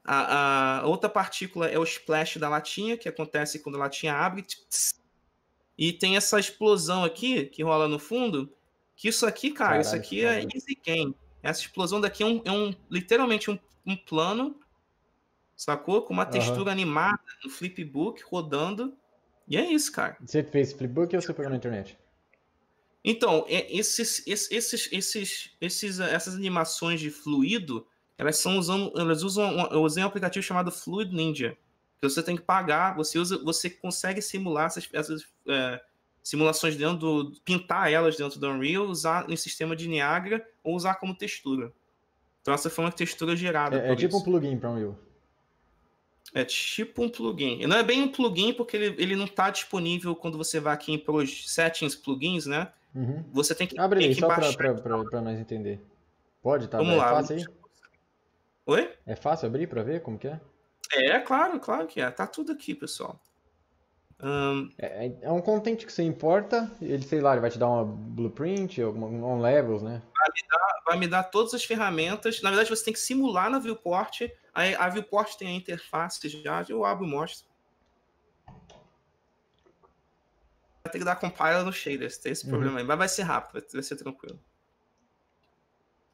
A, a, outra partícula é o splash da latinha, que acontece quando a latinha abre. Tss, e tem essa explosão aqui, que rola no fundo, que isso aqui, cara, Caralho, isso aqui cara. é easy game. Essa explosão daqui é um, é um literalmente um, um, plano, sacou? Com uma textura animada, um flipbook rodando. E é isso, cara. Você fez flipbook ou você pegou na internet? Então, é, esses, esses, esses, esses, essas animações de fluido, elas são usando, elas usam, eu usei um aplicativo chamado Fluid Ninja, que você tem que pagar, você usa, você consegue simular essas, essas é, simulações dentro do. pintar elas dentro do Unreal, usar em sistema de Niagara ou usar como textura. Então essa foi uma textura gerada. É, é tipo isso. um plugin para Unreal. É tipo um plugin. Não é bem um plugin porque ele, ele não está disponível quando você vai aqui em Settings, Plugins, né? Uhum. Você tem que. Abre só para nós entender. Pode, tá? Vamos é lá. fácil aí? Oi? É fácil abrir para ver como que é? É, claro, claro que é. Tá tudo aqui, pessoal. Um... É, é, é, um content que você importa, ele, sei lá, ele vai te dar uma blueprint, alguma, um levels, né? Vai me, dar, vai me dar todas as ferramentas. Na verdade, você tem que simular na viewport. A, a viewport tem a interface já, eu abro e mostro. Vai ter que dar compile no shaders, tem esse uhum. problema aí. Mas vai ser rápido, vai ser tranquilo.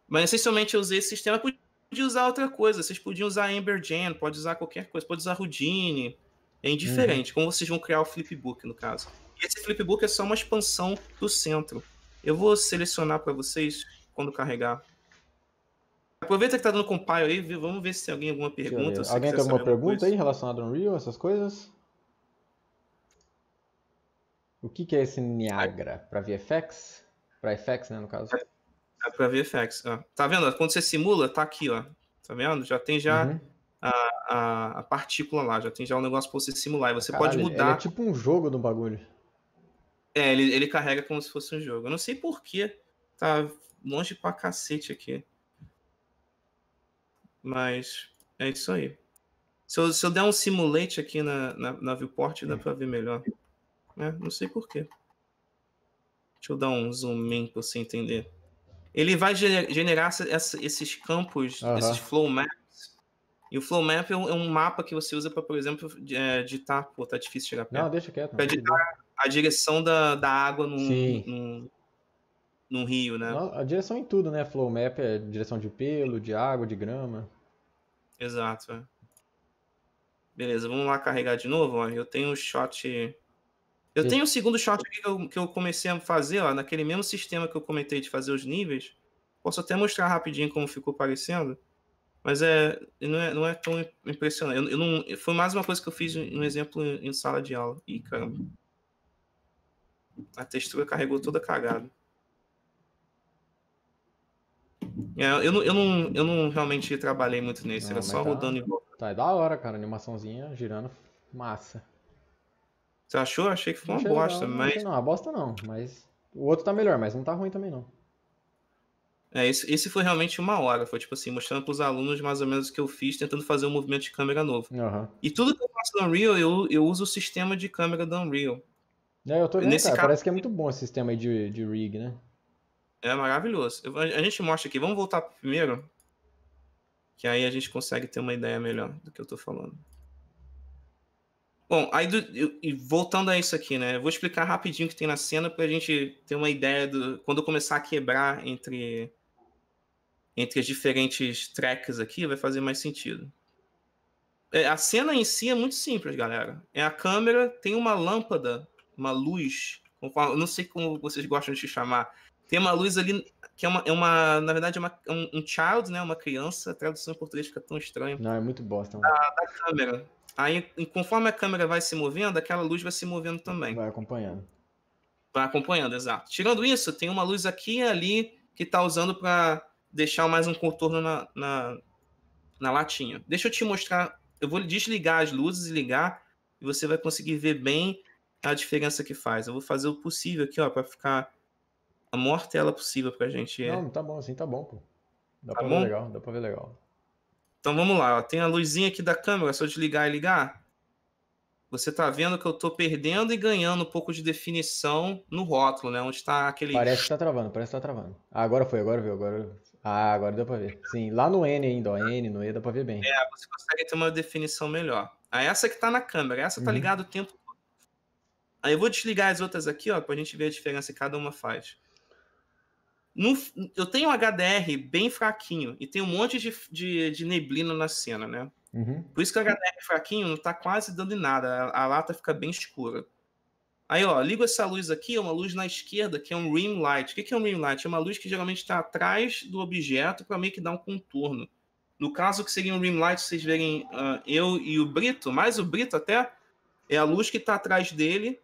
Mas essencialmente eu usei esse sistema, podia usar outra coisa. Vocês podiam usar Ember Gen, pode usar qualquer coisa, pode usar Houdini. É uhum. indiferente, uhum. como vocês vão criar o flipbook, no caso. E esse flipbook é só uma expansão do centro. Eu vou selecionar para vocês quando carregar. Aproveita que está dando compile aí, vamos ver se tem alguém alguma pergunta. Alguém tem alguma pergunta coisa. aí relacionada ao Unreal, essas coisas? O que, que é esse Niagara? Para VFX? Para FX, né, no caso? é, é para VFX. Ó. Tá vendo? Quando você simula, tá aqui, ó. Tá vendo? Já tem já uhum a, a, a, partícula lá, já tem já um negócio para você simular. E você Caralho, pode é mudar. É tipo um jogo no bagulho. É, ele, ele carrega como se fosse um jogo. Eu não sei porquê. Tá longe pra cacete aqui. Mas é isso aí. Se eu, se eu der um simulate aqui na, na, na viewport, dá é. pra ver melhor. É, não sei porquê. Deixa eu dar um zoom in pra você entender. Ele vai gerar esses campos, uhum. esses flow maps, e o flow map é, é um, mapa que você usa para, por exemplo, é, digitar. Pô, tá difícil chegar perto. Não, deixa quieto. Para a direção da, da água num, num, num, rio, né? A direção em tudo, né? Flow map é direção de pelo, de água, de grama. Exato. É. Beleza, vamos lá carregar de novo. Ó. Eu tenho o shot. Eu tenho o segundo shot que eu, que eu comecei a fazer, ó, naquele mesmo sistema que eu comentei de fazer os níveis. Posso até mostrar rapidinho como ficou parecendo. Mas é, não é, não é tão impressionante. Eu, eu não, foi mais uma coisa que eu fiz um exemplo em, sala de aula. E caramba, a textura carregou toda cagada. É, eu, não, eu, não, eu não realmente trabalhei muito nesse, não, era só tá, rodando e volta. Tá, é da hora, cara, animaçãozinha girando, massa. Você achou? Achei que foi uma bosta, não, mas. Não, a bosta não, mas. O outro tá melhor, mas não tá ruim também não. É, esse, esse foi realmente uma hora, foi tipo assim, mostrando para os alunos mais ou menos o que eu fiz, tentando fazer um movimento de câmera novo. Uhum. E tudo que eu faço no Unreal, eu, eu uso o sistema de câmera do Unreal. É, eu tô vendo, Nesse cara, caso, parece que é muito bom esse sistema aí de, de rig, né? É maravilhoso. Eu, a gente mostra aqui, vamos voltar pro primeiro, que aí a gente consegue ter uma ideia melhor do que eu estou falando. Bom, aí do, eu, e voltando a isso aqui, né? Eu vou explicar rapidinho o que tem na cena para a gente ter uma ideia do quando eu começar a quebrar entre entre as diferentes tracks aqui vai fazer mais sentido. É, a cena em si é muito simples, galera. É a câmera, tem uma lâmpada, uma luz, não sei como vocês gostam de chamar. Tem uma luz ali que é uma, é uma na verdade, é uma, é um, um, child, né? Uma criança. A tradução em português fica tão estranha. Não, é muito bosta. Da, da câmera. Aí, conforme a câmera vai se movendo, aquela luz vai se movendo também. Vai acompanhando. Vai acompanhando, exato. Tirando isso, tem uma luz aqui e ali que tá usando para deixar mais um contorno na, na, na latinha. Deixa eu te mostrar. Eu vou desligar as luzes e ligar, e você vai conseguir ver bem a diferença que faz. Eu vou fazer o possível aqui, ó, para ficar a maior tela possível pra gente. Não, tá bom assim, tá bom, pô. Dá tá pra bom? ver legal, dá pra ver legal. Então vamos lá, ó. tem a luzinha aqui da câmera, é só desligar e ligar. Você tá vendo que eu tô perdendo e ganhando um pouco de definição no rótulo, né? Onde tá aquele. Parece que tá travando, parece que tá travando. Ah, agora foi, agora viu, agora ah, agora deu pra ver. Sim, lá no N ainda, ó, N, no E dá pra ver bem. É, você consegue ter uma definição melhor. A essa que tá na câmera, essa tá uhum. ligada o tempo todo. Aí eu vou desligar as outras aqui, ó, pra gente ver a diferença que cada uma faz. No, eu tenho um HDR bem fraquinho e tem um monte de, de, de neblina na cena, né? Uhum. Por isso que o HDR fraquinho não tá quase dando em nada, a, a lata fica bem escura. Aí, ó, ligo essa luz aqui, é uma luz na esquerda, que é um rim light. O que é um rim light? É uma luz que geralmente está atrás do objeto para meio que dar um contorno. No caso, que seria um rim light, vocês verem uh, eu e o Brito, mais o Brito até, é a luz que está atrás dele,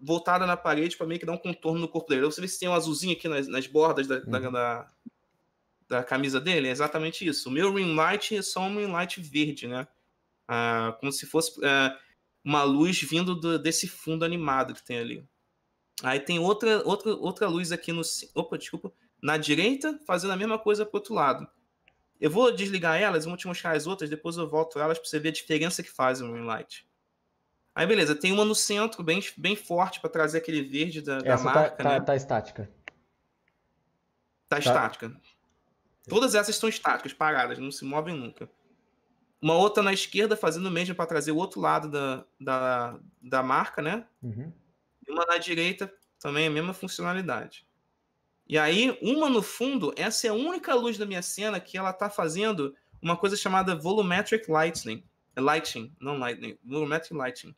voltada na parede, para meio que dar um contorno no corpo dele. Então, você vê se tem um azulzinho aqui nas, nas bordas da, uhum. da, da, da, camisa dele, é exatamente isso. O meu rim light é só um rim light verde, né? Uh, como se fosse... Uh, uma luz vindo do, desse fundo animado que tem ali. Aí tem outra, outra, outra luz aqui no. Opa, desculpa. Na direita, fazendo a mesma coisa pro outro lado. Eu vou desligar elas, vou te mostrar as outras, depois eu volto elas para você ver a diferença que fazem no Moonlight. Aí beleza, tem uma no centro, bem, bem forte para trazer aquele verde da, da tá, marca. Tá, né? tá, tá estática. Tá, tá estática. Todas essas estão estáticas, paradas, não se movem nunca uma outra na esquerda fazendo o mesmo para trazer o outro lado da, da, da marca, né? Uhum. E uma na direita também a mesma funcionalidade. E aí, uma no fundo, essa é a única luz da minha cena que ela tá fazendo uma coisa chamada volumetric lightning. É lighting, não lightning, volumetric lighting.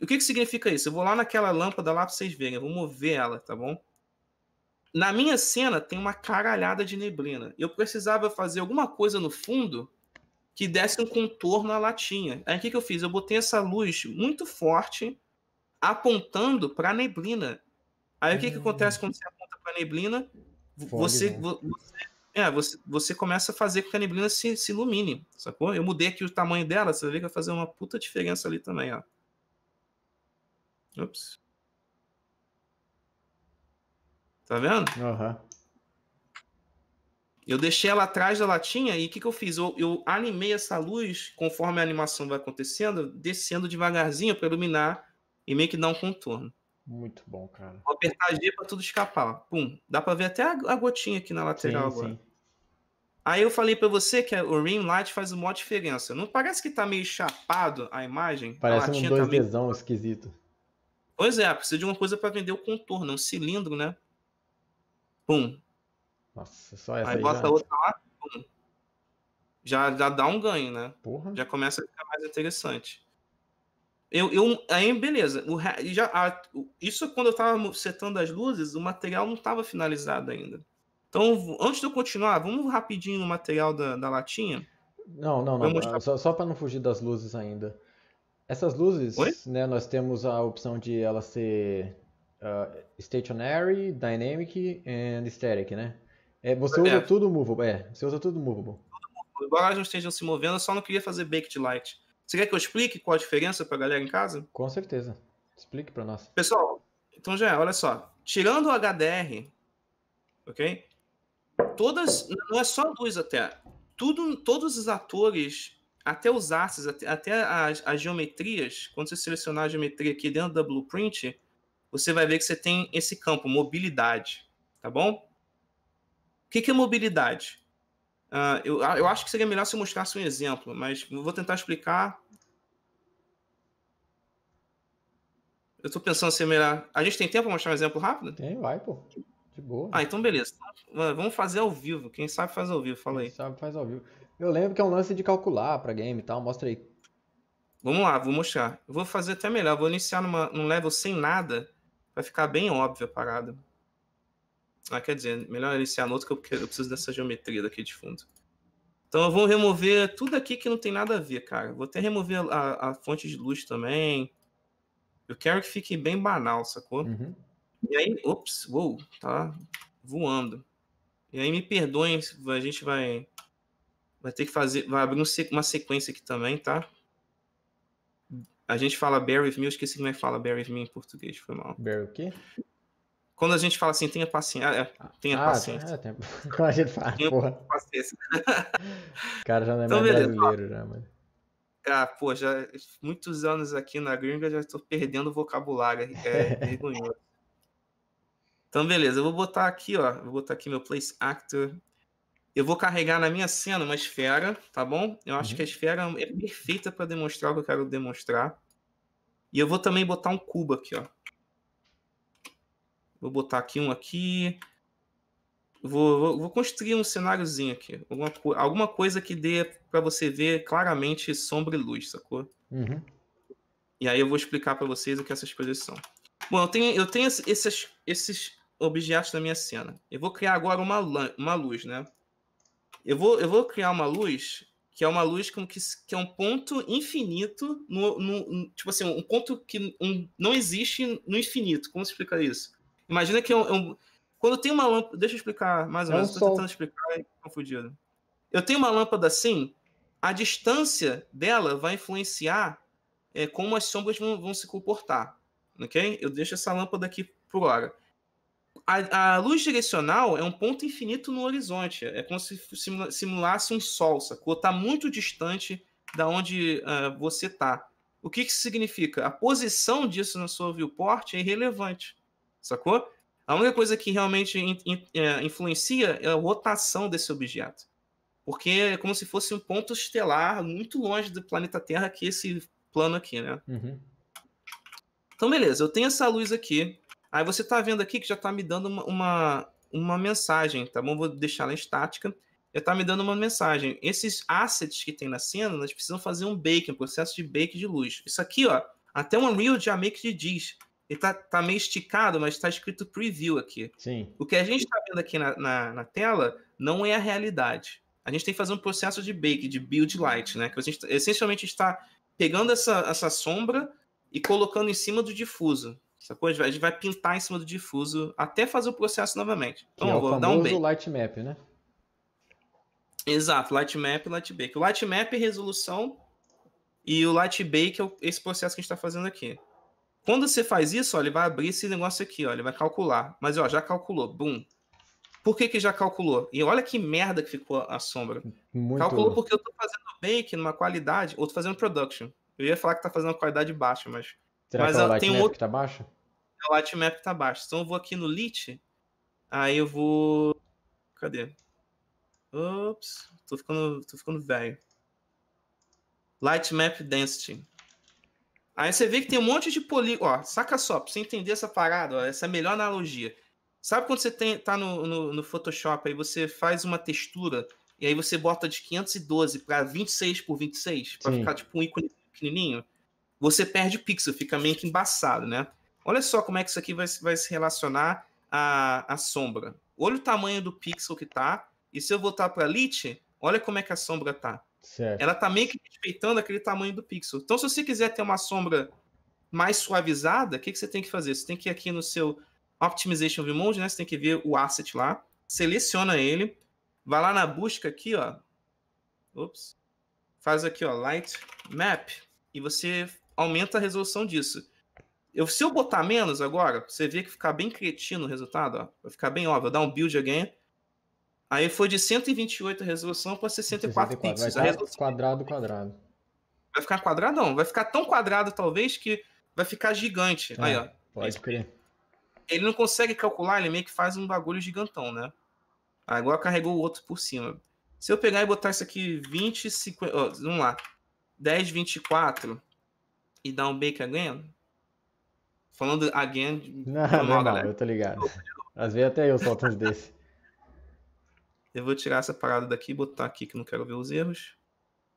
O que, que significa isso? Eu vou lá naquela lâmpada lá para vocês verem, eu vou mover ela, tá bom? Na minha cena tem uma caralhada de neblina. Eu precisava fazer alguma coisa no fundo que desse um contorno à latinha. Aí o que, que eu fiz? Eu botei essa luz muito forte apontando para a neblina. Aí hum. o que, que acontece hum. quando você aponta para a neblina? Fode, você, né? você, é, você, você, começa a fazer com que a neblina se, se, ilumine, sacou? Eu mudei aqui o tamanho dela, você vê que vai fazer uma puta diferença ali também, ó. Ops. Tá vendo? Aham. Uhum. Eu deixei ela atrás da latinha e o que, que eu fiz? Eu, eu, animei essa luz conforme a animação vai acontecendo, descendo devagarzinho para iluminar e meio que dar um contorno. Muito bom, cara. Vou apertar G para tudo escapar. Pum. Dá para ver até a, a, gotinha aqui na lateral sim, agora. Sim. Aí eu falei para você que o ring light faz uma diferença. Não parece que tá meio chapado a imagem? Parece a um dois tá meio... esquisito. Pois é, precisa de uma coisa para vender o contorno, um cilindro, né? Pum. Nossa, só essa aí. Aí bota já... outra lá, já, já dá um ganho, né? Porra. Já começa a ficar mais interessante. Eu, eu, aí, beleza. O, já, a, isso é quando eu tava setando as luzes, o material não tava finalizado ainda. Então, antes de eu continuar, vamos rapidinho no material da, da latinha. Não, não, não. Mostrar... Só, só para não fugir das luzes ainda. Essas luzes, Oi? né, nós temos a opção de ela ser uh, stationary, dynamic and static, né? É, você usa é. tudo movable. É, você usa tudo movable. Tudo movable. Embora elas não estejam se movendo, eu só não queria fazer baked light. Você quer que eu explique qual a diferença para a galera em casa? Com certeza. Explique para nós. Pessoal, então já, é, olha só. Tirando o HDR, ok? Todas, não é só luz até. Tudo, todos os atores, até os asses, até, até as, as geometrias, quando você selecionar a geometria aqui dentro da Blueprint, você vai ver que você tem esse campo, mobilidade, tá bom? O que, é mobilidade? Uh, eu, ah, eu acho que seria melhor se eu mostrasse um exemplo, mas vou tentar explicar. Eu estou pensando se é melhor. A gente tem tempo para mostrar um exemplo rápido? Tem, vai, pô. De boa. Ah, então beleza. Vamos fazer ao vivo. Quem sabe faz ao vivo, fala aí. sabe faz ao vivo. Eu lembro que é um lance de calcular para game e tal. Mostra aí. Vamos lá, vou mostrar. Eu vou fazer até melhor. Vou iniciar numa, num level sem nada, para ficar bem óbvio a parada. Ah, quer dizer, melhor iniciar no outro que eu, quero, eu preciso dessa geometria daqui de fundo. Então eu vou remover tudo aqui que não tem nada a ver, cara. Vou até remover a, a fonte de luz também. Eu quero que fique bem banal, sacou? Uhum. E aí, ops, uou, tá voando. E aí me perdoem, a gente vai vai ter que fazer, vai abrir uma sequência aqui também, tá? A gente fala bear with me, eu esqueci como é que fala bear with me em português, foi mal. Bear o quê? Quando a gente fala assim, tenha paciência. Ah, é, tenha ah, paciência. É, tem... Quando a gente fala, tenha porra. paciência. O cara já não é então, mais brasileiro, já, mano. Ah, pô, já muitos anos aqui na gringa já estou perdendo o vocabulário. É vergonhoso. então, beleza, eu vou botar aqui, ó. Vou botar aqui meu Place Actor. Eu vou carregar na minha cena uma esfera, tá bom? Eu acho uhum. que a uhum. esfera é perfeita para demonstrar o que eu quero demonstrar. E eu vou também botar um cubo aqui, ó. Vou botar aqui um aqui. Vou, vou, vou construir um cenáriozinho aqui. Alguma, alguma coisa que dê para você ver claramente sombra e luz, sacou? Uhum. E aí eu vou explicar para vocês o que essas coisas são. Bom, eu tenho, eu tenho esses, esses objetos na minha cena. Eu vou criar agora uma, uma luz, né? Eu vou, eu vou criar uma luz que é uma luz como que, que é um ponto infinito, no, no, no tipo assim, um ponto que um, não existe no infinito. Como se explica isso? Imagina que é, é um, quando tem uma lâmpada. Deixa eu explicar mais ou é menos. Estou tentando explicar e confundido. Eu tenho uma lâmpada assim, a distância dela vai influenciar é, como as sombras vão, vão, se comportar. Ok? Eu deixo essa lâmpada aqui por hora. A, a, luz direcional é um ponto infinito no horizonte. É como se simula, simulasse um sol, sacou? Está muito distante da onde uh, você está. O que, que significa? A posição disso na sua viewport é irrelevante sacou? A única coisa que realmente in, in, é, influencia é a rotação desse objeto. Porque é como se fosse um ponto estelar muito longe do planeta Terra, que é esse plano aqui, né? Uhum. Então, beleza, eu tenho essa luz aqui. Aí você está vendo aqui que já está me dando uma, uma, uma, mensagem, tá bom? Vou deixar ela estática. Já está me dando uma mensagem. Esses assets que tem na cena, nós precisamos fazer um bake, um processo de bake de luz. Isso aqui, ó, até o Unreal já meio que diz ele tá, tá meio esticado, mas está escrito preview aqui. Sim. O que a gente está vendo aqui na, na, na, tela não é a realidade. A gente tem que fazer um processo de bake, de build light, né? Que a gente essencialmente está pegando essa, essa sombra e colocando em cima do difuso. Sacou? A gente vai pintar em cima do difuso até fazer o processo novamente. Então, que é então, o vou dar um bake. light map, né? Exato, light map e light bake. O light map é resolução e o light bake é esse processo que a gente está fazendo aqui. Quando você faz isso, ó, ele vai abrir esse negócio aqui, ó, ele vai calcular. Mas ó, já calculou, bum. Por que, que já calculou? E olha que merda que ficou a sombra. Muito... Calculou porque eu tô fazendo bake numa qualidade, ou tô fazendo production. Eu ia falar que tá fazendo uma qualidade baixa, mas. Será mas que é o tem um outro... que tá baixo? É o Lightmap que tá baixo. Então eu vou aqui no Lit, aí eu vou. Cadê? Ops, tô ficando, tô ficando velho. Lightmap Density. Aí você vê que tem um monte de polígono. saca só, pra você entender essa parada, ó, essa é a melhor analogia. Sabe quando você tem, tá no, no, no Photoshop, aí você faz uma textura e aí você bota de 512 para 26 por 26, para ficar tipo um ícone pequenininho? Você perde pixel, fica meio que embaçado, né? Olha só como é que isso aqui vai, vai se relacionar à, à sombra. Olha o tamanho do pixel que tá. E se eu voltar para Lit, olha como é que a sombra tá. Certo. Ela tá meio que respeitando aquele tamanho do pixel. Então, se você quiser ter uma sombra mais suavizada, o que, que você tem que fazer? Você tem que ir aqui no seu Optimization View Mode, né? Você tem que ver o asset lá, seleciona ele, vai lá na busca aqui, ó. Ops. Faz aqui, ó, Light Map, e você aumenta a resolução disso. Eu, se eu botar menos agora, você vê que fica bem cretino o resultado, ó. Vai ficar bem óbvio. Vou dar um build again. Aí foi de 128 a resolução para 64, 64 pixels. Vai ficar resolução... quadrado, quadrado. Vai ficar quadradão. Vai ficar tão quadrado, talvez, que vai ficar gigante. É, aí, ó. Pode crer. Ele não consegue calcular, ele meio que faz um bagulho gigantão, né? Ah, agora carregou o outro por cima. Se eu pegar e botar isso aqui 20, 50... vamos lá. 10, 24 e dar um bake again. Falando again... Não, normal, não, não, eu tô ligado. Às vezes até eu solto uns desses. Eu vou tirar essa parada daqui e botar aqui que não quero ver os erros.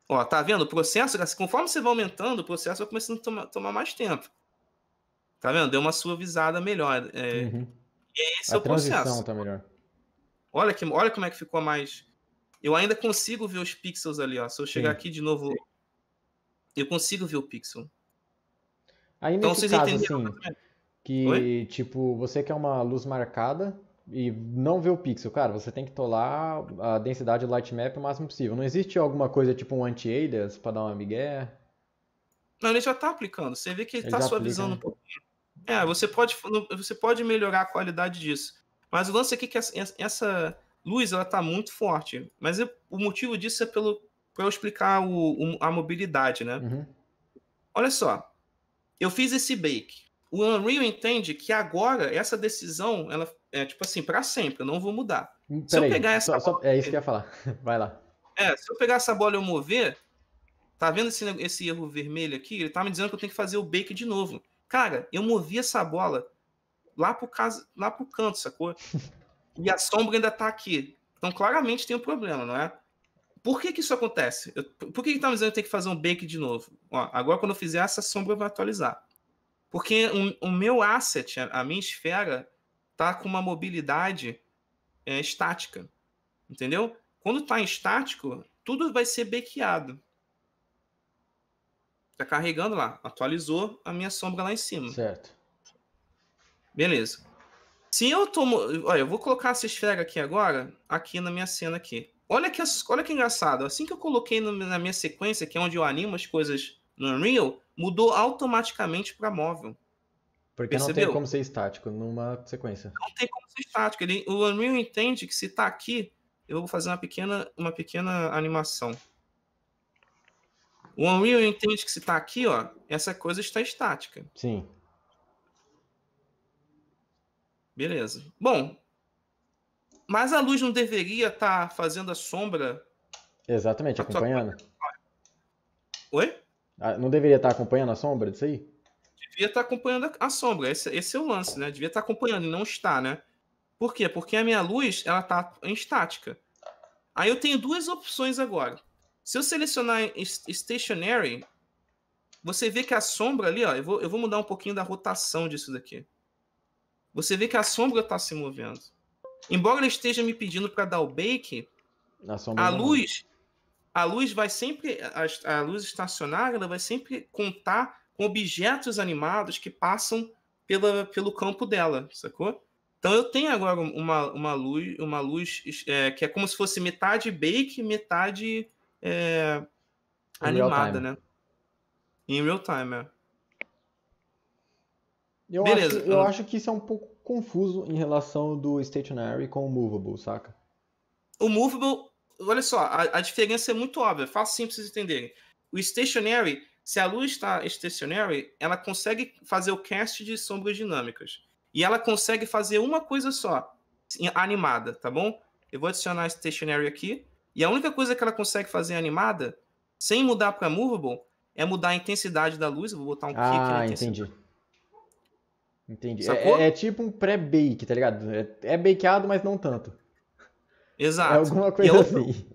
Ó, tá vendo? O processo, assim, conforme você vai aumentando, o processo vai começando a tomar, tomar mais tempo. Tá vendo? Deu uma suavizada melhor. É, uhum. É esse a é o processo. Tá melhor. Olha, que, olha como é que ficou mais. Eu ainda consigo ver os pixels ali, ó. Se eu chegar Sim. aqui de novo, eu consigo ver o pixel. Aí, então, vocês caso, entenderam assim, que, Oi? tipo, você quer uma luz marcada, e não ver o pixel. Cara, você tem que tolar a densidade do light map o máximo possível. Não existe alguma coisa tipo um anti-alias para dar uma migué? Não, ele já está aplicando. Você vê que ele está suavizando aplica, né? um pouquinho. É, você pode, você pode melhorar a qualidade disso. Mas o lance aqui é que essa, luz ela está muito forte. Mas eu, o motivo disso é pelo para eu explicar o, o, a mobilidade, né? Uhum. Olha só, eu fiz esse bake. O Unreal entende que agora essa decisão ela é tipo assim, para sempre, eu não vou mudar. Pera hum, se eu aí, pegar essa. Só, bola, só, é isso que eu ia falar. Vai lá. É, se eu pegar essa bola e eu mover, tá vendo esse, esse erro vermelho aqui? Ele tá me dizendo que eu tenho que fazer o bake de novo. Cara, eu movi essa bola lá pro, caso, lá pro canto, sacou? E a sombra ainda tá aqui. Então, claramente tem um problema, não é? Por que, que isso acontece? Eu, por que, que tá me dizendo que eu tenho que fazer um bake de novo? Ó, agora, quando eu fizer essa sombra, vai atualizar. Porque o, o meu asset, a, a minha esfera, tá com uma mobilidade é, estática, entendeu? Quando tá em estático, tudo vai ser bequeado. Tá carregando lá, atualizou a minha sombra lá em cima. Certo. Beleza. Se eu tomo, olha, eu vou colocar essa esfera aqui agora, aqui na minha cena aqui. Olha que, olha que engraçado, assim que eu coloquei no, na minha sequência, que é onde eu animo as coisas no Unreal, mudou automaticamente para móvel. Porque Percebeu? não tem como ser estático numa sequência. Não tem como ser estático. Ele, o Unreal entende que se tá aqui, eu vou fazer uma pequena, uma pequena animação. O Unreal entende que se tá aqui, ó, essa coisa está estática. Sim. Beleza. Bom, mas a luz não deveria estar tá fazendo a sombra. Exatamente, acompanhando. Tua... Oi? Ah, não deveria estar tá acompanhando a sombra disso aí? devia estar tá acompanhando a sombra. Esse, esse é o lance, né? Devia estar tá acompanhando e não está, né? Por quê? Porque a minha luz ela tá em estática. Aí eu tenho duas opções agora. Se eu selecionar Stationary, você vê que a sombra ali, ó, eu vou, eu vou mudar um pouquinho da rotação disso daqui. Você vê que a sombra está se movendo. Embora ela esteja me pedindo para dar o bake, a, a luz, a luz vai sempre, a, a luz estacionária, ela vai sempre contar objetos animados que passam pela, pelo campo dela, sacou? Então eu tenho agora uma, uma luz, uma luz é, que é como se fosse metade bake, metade é, animada, né? Em real time, é. Eu, Beleza. Acho, eu acho que isso é um pouco confuso em relação do stationary com o movable, saca? O movable, olha só, a, a diferença é muito óbvia, é fácil simples de entenderem. O stationary se a luz está stationary, ela consegue fazer o cast de sombras dinâmicas. E ela consegue fazer uma coisa só, animada, tá bom? Eu vou adicionar stationary aqui. E a única coisa que ela consegue fazer animada, sem mudar para movable, é mudar a intensidade da luz. Eu vou botar um ah, kick na intensidade. entendi. Entendi. É, é, tipo um pré-bake, tá ligado? É, é bakeado, mas não tanto. Exato. É alguma coisa assim.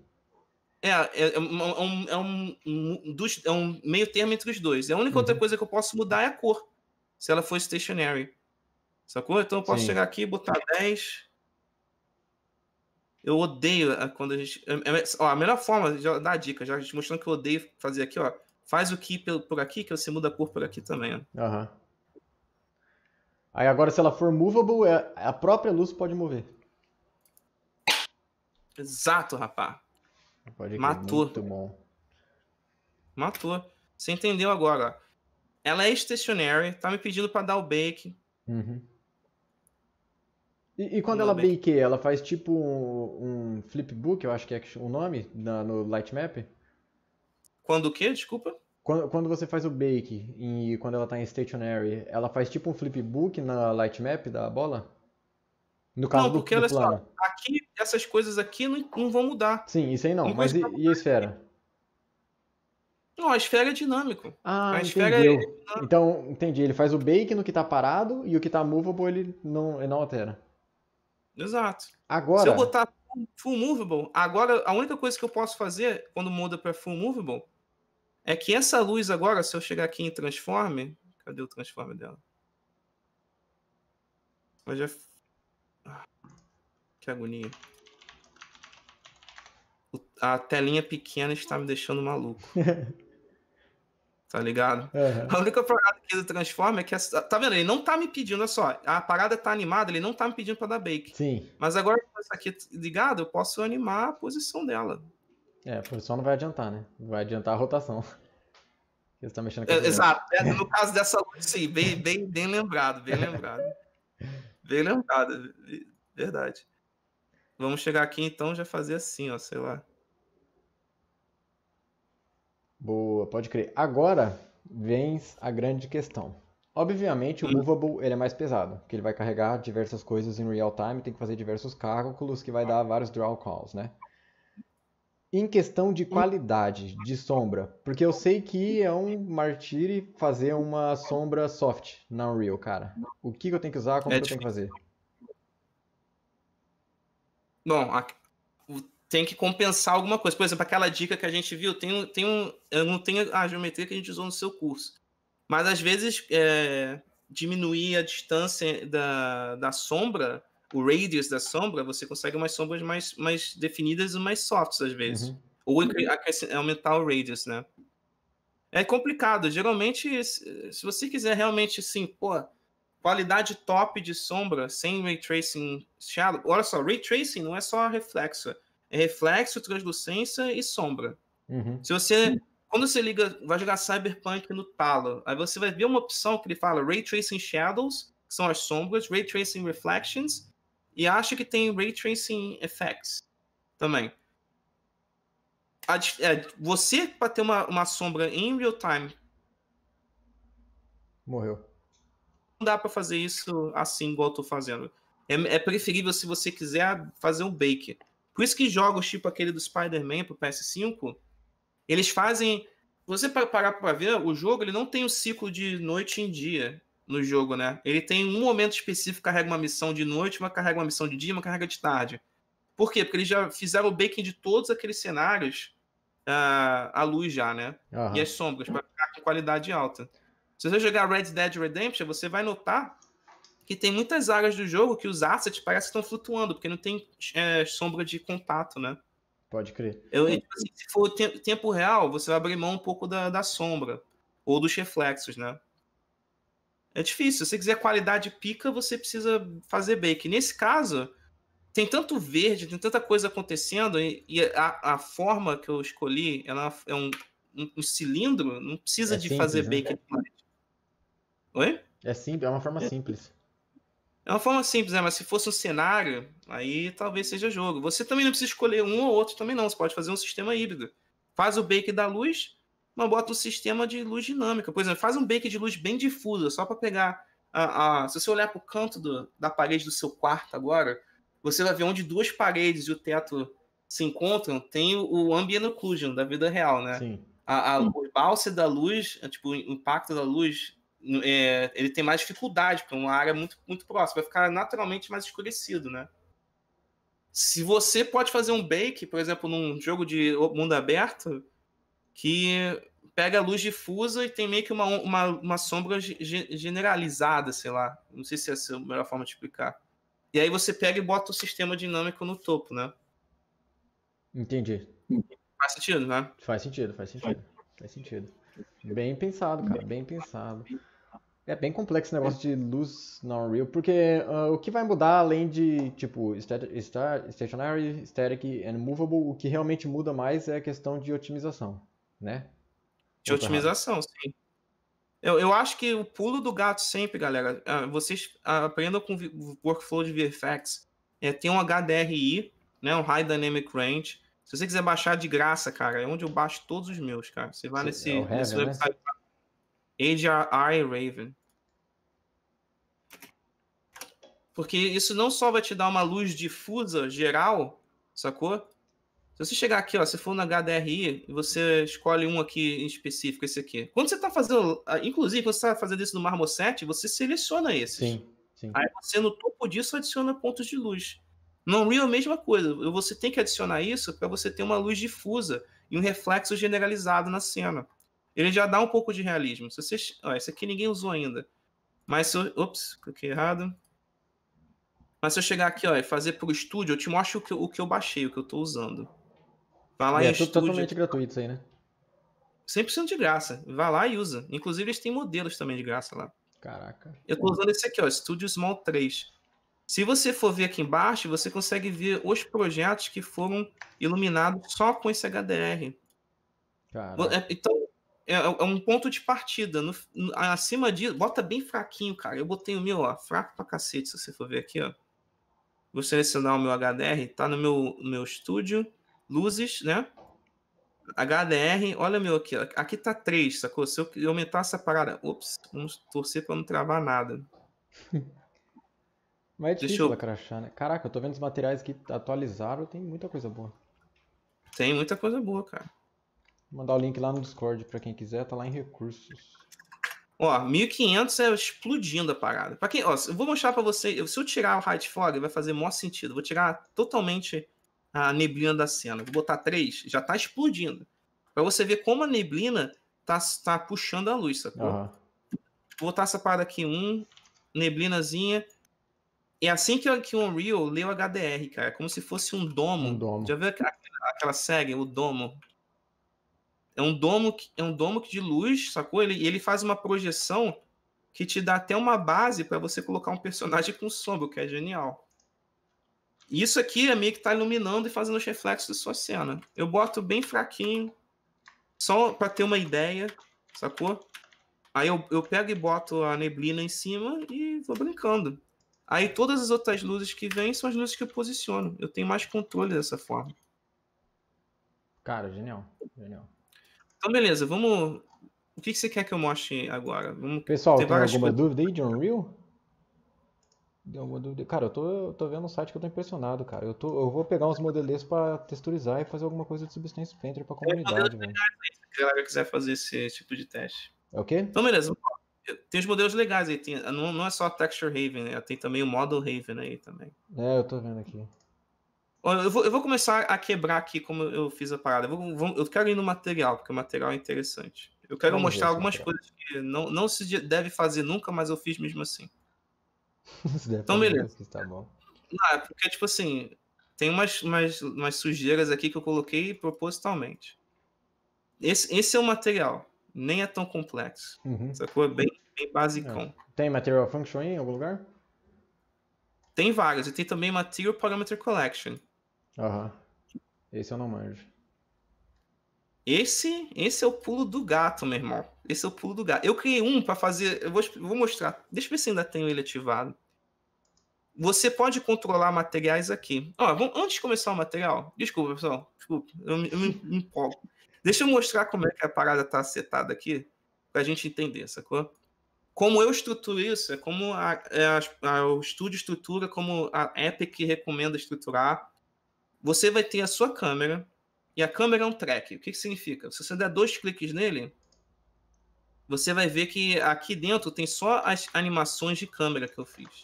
É, é, é, é, um, é, um, um dos, é um meio termo entre os dois. A única uhum. outra coisa que eu posso mudar é a cor, se ela for stationary. Sacou? Então eu posso Sim. chegar aqui e botar 10. Eu odeio quando a gente. É, é, ó, a melhor forma, de dar a dica, já te mostrando que eu odeio fazer aqui, ó. Faz o que por aqui, que você muda a cor por aqui também. Aham. Uhum. Aí agora, se ela for movable, a própria luz pode mover. Exato, rapaz. Pode Matou. Muito bom. Matou. Você entendeu agora. Ela é stationary, tá me pedindo para dar o bake. Uhum. E, e, quando ela bake. bake, ela faz tipo um, um flipbook, eu acho que é o nome, na, no Lightmap? Quando o quê? Desculpa? Quando, quando, você faz o bake e quando ela tá em stationary, ela faz tipo um flipbook na Lightmap da bola? No caso não, porque do, do plano. Só, aqui, essas coisas aqui não, não, vão mudar. Sim, isso aí não. mas e, e, a esfera? Não, a esfera é dinâmico. Ah, a esfera entendeu. É Então, entendi. Ele faz o bake no que está parado e o que está movable ele não, ele não altera. Exato. Agora... Se eu botar full movable, agora a única coisa que eu posso fazer quando muda para full movable é que essa luz agora, se eu chegar aqui em transform, cadê o transform dela? Ela já que agonia. A telinha pequena está me deixando maluco. tá ligado? Uhum. A única parada que ele transforma é que. Essa, tá vendo? Ele não tá me pedindo, olha só. A parada tá animada, ele não tá me pedindo para dar bake. Sim. Mas agora com isso aqui tá ligado, eu posso animar a posição dela. É, a posição não vai adiantar, né? Vai adiantar a rotação. Você tá mexendo com é, Exato. É, no caso dessa luz, sim. Bem, bem, bem lembrado, bem lembrado. Veio lembrado, verdade. Vamos chegar aqui então já fazer assim, ó, sei lá. Boa, pode crer. Agora vem a grande questão. Obviamente o hum. movable ele é mais pesado, porque ele vai carregar diversas coisas em real time, tem que fazer diversos cálculos que vai hum. dar vários draw calls, né? em questão de qualidade de sombra, porque eu sei que é um martírio fazer uma sombra soft na Unreal, cara. O que, eu tenho que usar, como é difícil. eu tenho que fazer? Bom, a... tem que compensar alguma coisa. Por exemplo, aquela dica que a gente viu, tem, tem um, eu não tenho a geometria que a gente usou no seu curso, mas às vezes é... diminuir a distância da, da sombra o radius da sombra, você consegue umas sombras mais, mais definidas e mais softs às vezes. Uhum. Ou uhum. aumentar o radius, né? É complicado. Geralmente, se você quiser realmente, assim, pô, qualidade top de sombra sem ray tracing shadow. Olha só, ray tracing não é só reflexo. É reflexo, translucência e sombra. Uhum. Se você. Quando você liga, vai jogar Cyberpunk no talo, aí você vai ver uma opção que ele fala Ray Tracing Shadows, que são as sombras, Ray Tracing Reflections e acho que tem ray tracing effects também. A, é, você, para ter uma, uma sombra em real time. Morreu. Não dá para fazer isso assim, igual eu tô fazendo. É, é, preferível se você quiser fazer um bake. Por isso que jogos tipo aquele do Spider-Man pro PS5, eles fazem. Se você parar para ver, o jogo ele não tem o um ciclo de noite em dia no jogo, né? Ele tem um momento específico, carrega uma missão de noite, uma carrega uma missão de dia, uma carrega de tarde. Por quê? Porque eles já fizeram o baking de todos aqueles cenários uh, à luz já, né? Uhum. E as sombras, para ficar com qualidade alta. Se você jogar Red Dead Redemption, você vai notar que tem muitas áreas do jogo que os assets parecem que estão flutuando, porque não tem é, sombra de contato, né? Pode crer. Eu, tipo assim, se for tempo real, você vai abrir mão um pouco da, da sombra, ou dos reflexos, né? É difícil. Se você quiser qualidade pica, você precisa fazer bake. Nesse caso, tem tanto verde, tem tanta coisa acontecendo, e, a, a, forma que eu escolhi ela é um, um, um cilindro, não precisa é de simples, fazer né? bake né? demais. Oi? É simples, é uma forma é. simples. É uma forma simples, né? Mas se fosse um cenário, aí talvez seja jogo. Você também não precisa escolher um ou outro, também não. Você pode fazer um sistema híbrido. Faz o bake da luz, mas bota um sistema de luz dinâmica. Por exemplo, faz um bake de luz bem difusa, só para pegar. A, a, se você olhar para o canto do, da parede do seu quarto agora, você vai ver onde duas paredes e o teto se encontram. Tem o, o ambient occlusion da vida real, né? Sim. A, a, Sim. o balse da luz, é, tipo, o impacto da luz, é, ele tem mais dificuldade, porque é uma área muito, muito próxima, vai ficar naturalmente mais escurecido, né? Se você pode fazer um bake, por exemplo, num jogo de mundo aberto, que pega a luz difusa e tem meio que uma, uma, uma sombra generalizada, sei lá. Não sei se essa é a melhor forma de explicar. E aí você pega e bota o sistema dinâmico no topo, né? Entendi. Faz sentido, né? Faz sentido, faz sentido. Faz sentido. Bem pensado, cara, bem pensado. É bem complexo esse negócio de luz non-real, porque uh, o que vai mudar além de, tipo, stationary, static and movable, o que realmente muda mais é a questão de otimização né? De otimização, sim. Eu, eu acho que o pulo do gato sempre, galera, ah, vocês ah, aprendam com o workflow de VFX. É, tem um HDRI, né, um High Dynamic Range. Se você quiser baixar de graça, cara, é onde eu baixo todos os meus, cara. Você vai nesse, é Raven, né? website. Né? HRI Raven. Porque isso não só vai te dar uma luz difusa geral, sacou? Se você chegar aqui, ó, se for na HDRI, você escolhe um aqui em específico, esse aqui. Quando você está fazendo, ah, inclusive, quando você está fazendo isso no Marmoset, você seleciona esses. Sim, sim. Aí você no topo disso adiciona pontos de luz. No Unreal a mesma coisa. Você tem que adicionar isso para você ter uma luz difusa e um reflexo generalizado na cena. Ele já dá um pouco de realismo. Se você, ó, esse aqui ninguém usou ainda. Mas se eu... Ops, cliquei errado. Mas se eu chegar aqui ó, e fazer para o estúdio, eu te mostro o que, o que eu baixei, o que eu estou usando. Vá lá e é estúdio. totalmente gratuito isso aí, né? 100% de graça. Vá lá e usa. Inclusive, eles têm modelos também de graça lá. Caraca. Eu tô usando esse aqui, ó, Studio Small 3. Se você for ver aqui embaixo, você consegue ver os projetos que foram iluminados só com esse HDR. Caraca. É, então, é, é, é, um ponto de partida. No, acima disso, bota bem fraquinho, cara. Eu botei o meu, ó, fraco pra cacete, se você for ver aqui, ó. Vou selecionar o meu HDR, tá no meu, meu estúdio luzes, né? HDR, olha meu aqui, ó. aqui tá 3, sacou? Se eu aumentar essa parada, ops, vamos torcer para não travar nada. Mas é difícil eu... crachar, né? Caraca, eu tô vendo os materiais que atualizaram, tem muita coisa boa. Tem muita coisa boa, cara. Vou mandar o link lá no Discord para quem quiser, tá lá em recursos. Ó, 1500 é explodindo a parada. Para quem, ó, eu vou mostrar para você, se eu tirar o hide fog vai fazer maior sentido. Vou tirar totalmente a neblina da cena. Vou botar três, já tá explodindo. Pra você ver como a neblina tá, tá puxando a luz, sacou? Uhum. Vou botar essa parada aqui, um, neblinazinha. É assim que, que o Unreal lê o HDR, cara. É como se fosse um domo. Um domo. Já viu aquela, aquela segue o domo? É um domo, é um domo de luz, sacou? Ele, ele faz uma projeção que te dá até uma base para você colocar um personagem com sombra, o que é genial isso aqui é meio que está iluminando e fazendo os reflexos da sua cena. Eu boto bem fraquinho, só para ter uma ideia, sacou? Aí eu, eu pego e boto a neblina em cima e vou brincando. Aí todas as outras luzes que vêm são as luzes que eu posiciono. Eu tenho mais controle dessa forma. Cara, genial. Genial. Então, beleza, vamos. O que, que você quer que eu mostre agora? Vamos... Pessoal, tem, tem alguma coisas... dúvida aí de Unreal? Cara, eu tô, eu tô vendo um site que eu tô impressionado, cara. Eu, tô, eu vou pegar uns modelos pra texturizar e fazer alguma coisa de Substance Painter pra comunidade, velho. Se a galera quiser fazer esse tipo de teste. É o quê? Então, beleza. Tem os modelos legais aí. Tem, não, não é só a Texture Raven, né? Tem também o Model Raven aí também. É, eu tô vendo aqui. Eu vou, eu vou começar a quebrar aqui como eu fiz a parada. Eu, vou, eu quero ir no material, porque o material é interessante. Eu quero Vamos mostrar algumas coisas que não, não se deve fazer nunca, mas eu fiz mesmo assim. então, beleza. Tá bom. Ah, porque, tipo assim, tem umas, umas, umas sujeiras aqui que eu coloquei propositalmente. Esse, esse é o material. Nem é tão complexo. Uhum. Sacou? É bem, bem basicão. É. Tem Material Function em algum lugar? Tem vários. E tem também Material Parameter Collection. Aham. Uhum. Esse eu não manjo. Esse, esse é o pulo do gato, meu irmão. Esse é o pulo do gato. Eu criei um para fazer. Eu vou, vou mostrar. Deixa eu ver se ainda tenho ele ativado. Você pode controlar materiais aqui. Ó, vamos, antes de começar o material, desculpa, pessoal. Desculpa, eu, eu me, me empolgo. Deixa eu mostrar como é que a parada tá setada aqui, pra gente entender, sacou? Como eu estruturo isso, é como a, é a, a, o estúdio estrutura, como a Epic recomenda estruturar. Você vai ter a sua câmera, e a câmera é um track. O que, que significa? Se você der dois cliques nele, você vai ver que aqui dentro tem só as animações de câmera que eu fiz.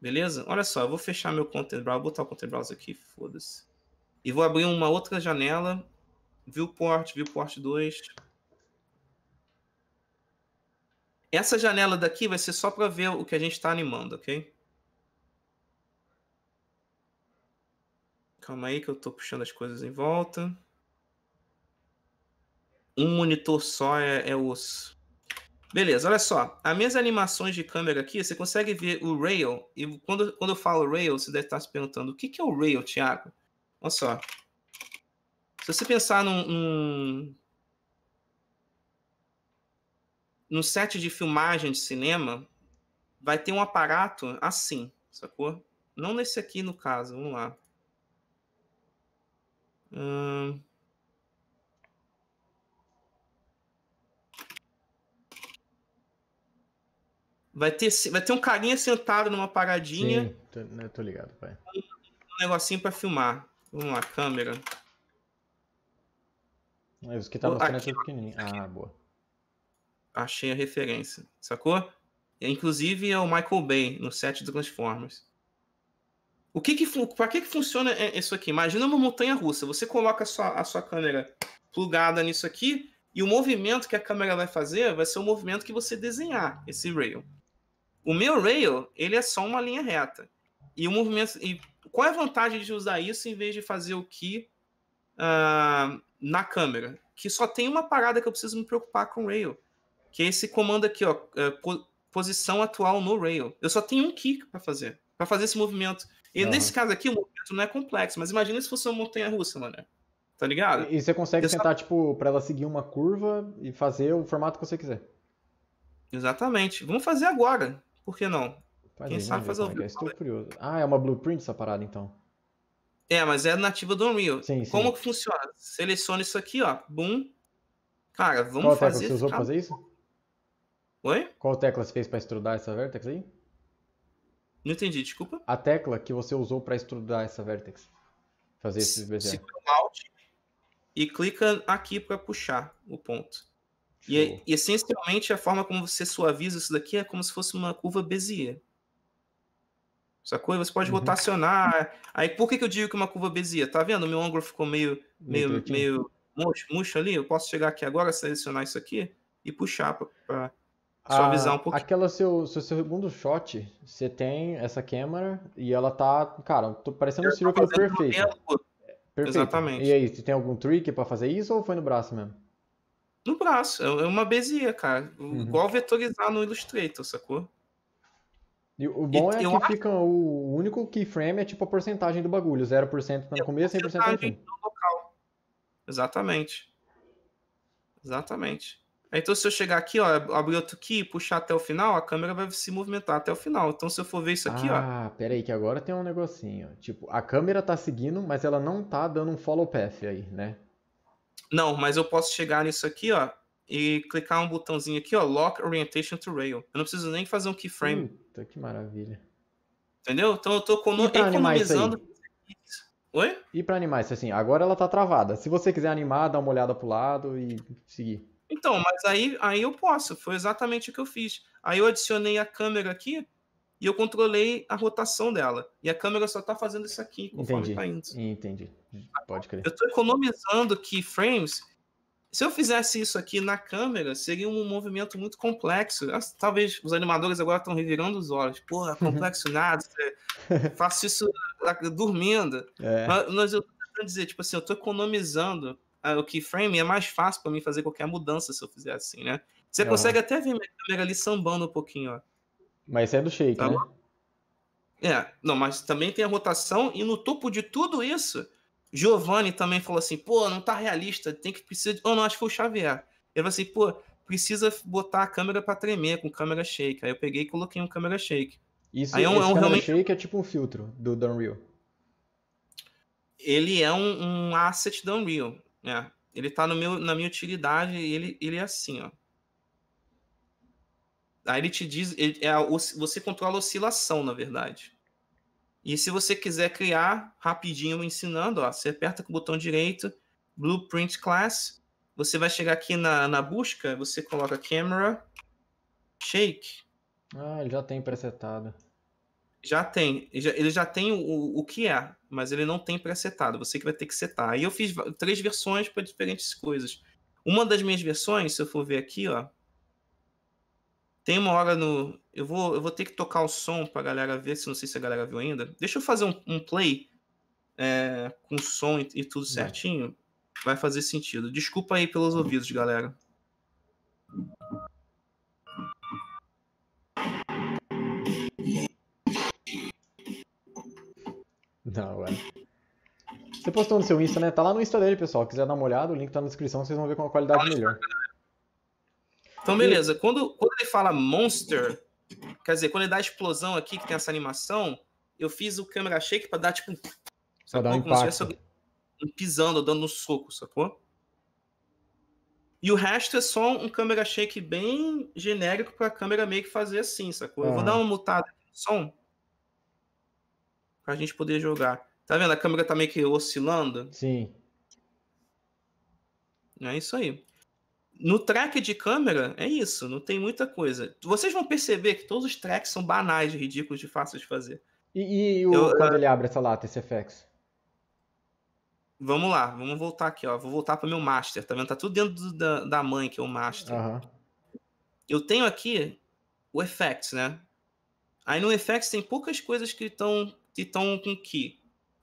Beleza? Olha só, eu vou fechar meu Content Browser, vou botar o Content Browser aqui, foda-se. E vou abrir uma outra janela, Viewport, Viewport 2. Essa janela daqui vai ser só para ver o que a gente está animando, ok? Calma aí que eu estou puxando as coisas em volta. Um monitor só é, é osso. Beleza, olha só. As minhas animações de câmera aqui, você consegue ver o rail. E quando, quando eu falo rail, você deve estar se perguntando, o que, que é o rail, Thiago? Olha só. Se você pensar num, num, num set de filmagem de cinema, vai ter um aparato assim, sacou? Não nesse aqui no caso, vamos lá. Vai ter, vai ter um carinha sentado numa paradinha. Sim, tô, né, tô ligado, pai. Um negocinho pra filmar. Vamos lá, câmera. Mas o que tá mostrando é aqui, pequenininho. Ah, boa. Achei a referência, sacou? Inclusive é o Michael Bay no set do Transformers. O que que para que que funciona isso aqui? Imagina uma montanha russa. Você coloca a sua, a sua câmera plugada nisso aqui e o movimento que a câmera vai fazer vai ser o movimento que você desenhar esse rail. O meu rail, ele é só uma linha reta. E o movimento e qual é a vantagem de usar isso em vez de fazer o que uh, na câmera? Que só tem uma parada que eu preciso me preocupar com o rail, que é esse comando aqui, ó, eh, posição atual no rail. Eu só tenho um kick para fazer, para fazer esse movimento e uhum. nesse né? caso aqui, o movimento não é complexo, mas imagina se fosse uma montanha russa, mano. Tá ligado? E, e você consegue tentar, tipo, pra ela seguir uma curva e fazer o formato que você quiser. Exatamente. Vamos fazer agora. Por que não? Faz Quem aí, sabe fazer o é. é. Estou curioso. Ah, é uma blueprint essa parada, então. É, mas é nativa do Unreal. Sim, sim. Como que funciona? Seleciona isso aqui, ó. Boom. Cara, vamos Qual fazer... Qual tecla você usou pra fazer isso? Oi? Qual tecla você fez pra estudar essa vertex aí? Não entendi, desculpa. A tecla que você usou para estudar essa vertex. Fazer esse BGR. Alt e clica aqui para puxar o ponto. E, é e, essencialmente a forma como você suaviza isso daqui é como se fosse uma curva Bezier. Sacou? E você pode uhum. rotacionar. Aí por que, que eu digo que é uma curva Bezier? Tá vendo? Meu ângulo ficou meio, meio, meio murcho, murcho ali. Eu posso chegar aqui agora, selecionar isso aqui e puxar para suavizar ah, um pouquinho. Aquela seu, seu segundo shot, você tem essa câmera e ela tá, cara, tô parecendo um círculo perfeito. Perfeito. Exatamente. E aí, você tem algum trick para fazer isso ou foi no braço mesmo? No braço, é, é uma bezia, cara. Uhum. Igual vetorizar no Illustrator, sacou? E o bom e, é que fica acho... o único keyframe é tipo a porcentagem do bagulho, 0% no começo, 100% no fim. Exatamente. Exatamente. Então, se eu chegar aqui, ó, abrir outro key, puxar até o final, a câmera vai se movimentar até o final. Então, se eu for ver isso aqui, ah, ó. Ah, peraí, que agora tem um negocinho. Tipo, a câmera tá seguindo, mas ela não tá dando um follow path aí, né? Não, mas eu posso chegar nisso aqui, ó, e clicar um botãozinho aqui, ó, Lock Orientation to Rail. Eu não preciso nem fazer um keyframe. Puta, que maravilha. Entendeu? Então eu tô economizando. Oi? E pra animar isso assim, agora ela tá travada. Se você quiser animar, dá uma olhada pro lado e seguir. Então, mas aí, aí eu posso, foi exatamente o que eu fiz. Aí eu adicionei a câmera aqui e eu controlei a rotação dela. E a câmera só está fazendo isso aqui conforme tá indo. Entendi. Pode crer. Eu estou economizando keyframes. Se eu fizesse isso aqui na câmera, seria um movimento muito complexo. Talvez os animadores agora estão revirando os olhos. Porra, é uhum. complexo nada. Faço isso tá dormindo. É. Mas, mas eu tentando dizer, tipo assim, eu estou economizando o keyframe, é mais fácil para mim fazer qualquer mudança se eu fizer assim, né? Você consegue até ver minha câmera ali sambando um pouquinho, ó. Mas isso é do shake, tá né? É, não, mas também tem a rotação e no topo de tudo isso, Giovanni também falou assim, pô, não tá realista, tem que precisa, ou oh, não, acho que foi o Xavier. Ele falou assim, pô, precisa botar a câmera para tremer com câmera shake. Aí eu peguei e coloquei um câmera shake. Isso, Aí é um, esse é um realmente... shake é tipo um filtro do, do Unreal. Ele é um, um asset do Unreal. É, ele tá no meu, na minha utilidade e ele, ele é assim, ó. Aí ele te diz, ele, é, você controla a oscilação, na verdade. E se você quiser criar rapidinho ensinando, ó, você aperta com o botão direito, Blueprint Class, você vai chegar aqui na, na busca, você coloca Camera Shake. Ah, ele já tem presetado. Já tem, ele já, ele já tem o, o que é mas ele não tem pré-setado, você que vai ter que setar. Aí eu fiz três versões para diferentes coisas. Uma das minhas versões, se eu for ver aqui, ó, tem uma hora no. Eu vou, eu vou ter que tocar o som para a galera ver, se não sei se a galera viu ainda. Deixa eu fazer um, um play é, com som e, e tudo certinho. Vai fazer sentido. Desculpa aí pelos ouvidos, galera. Não, é. Você postou no seu Insta, né? Tá lá no Insta dele, pessoal. Quiser dar uma olhada, o link tá na descrição, vocês vão ver com uma qualidade melhor. Então, beleza. Quando, quando ele fala monster, quer dizer, quando ele dá a explosão aqui, que tem essa animação, eu fiz o câmera shake pra dar, tipo, um... Pra dar um impacto. pisando, dando um soco, sacou? E o resto é só um câmera shake bem genérico pra câmera meio que fazer assim, sacou? Eu vou dar uma mutada aqui no som pra gente poder jogar. Tá vendo? A câmera tá meio que oscilando. Sim. É isso aí. No track de câmera, é isso, não tem muita coisa. Vocês vão perceber que todos os tracks são banais, ridículos, de fáceis de fazer. E, e o, Eu, quando é, ele abre essa lata, esse FX? Vamos lá, vamos voltar aqui, ó. Vou voltar para meu master, tá vendo? Tá tudo dentro do, da, da mãe, que é o master. Uhum. Eu tenho aqui o effects, né? Aí no effects tem poucas coisas que estão estão com que?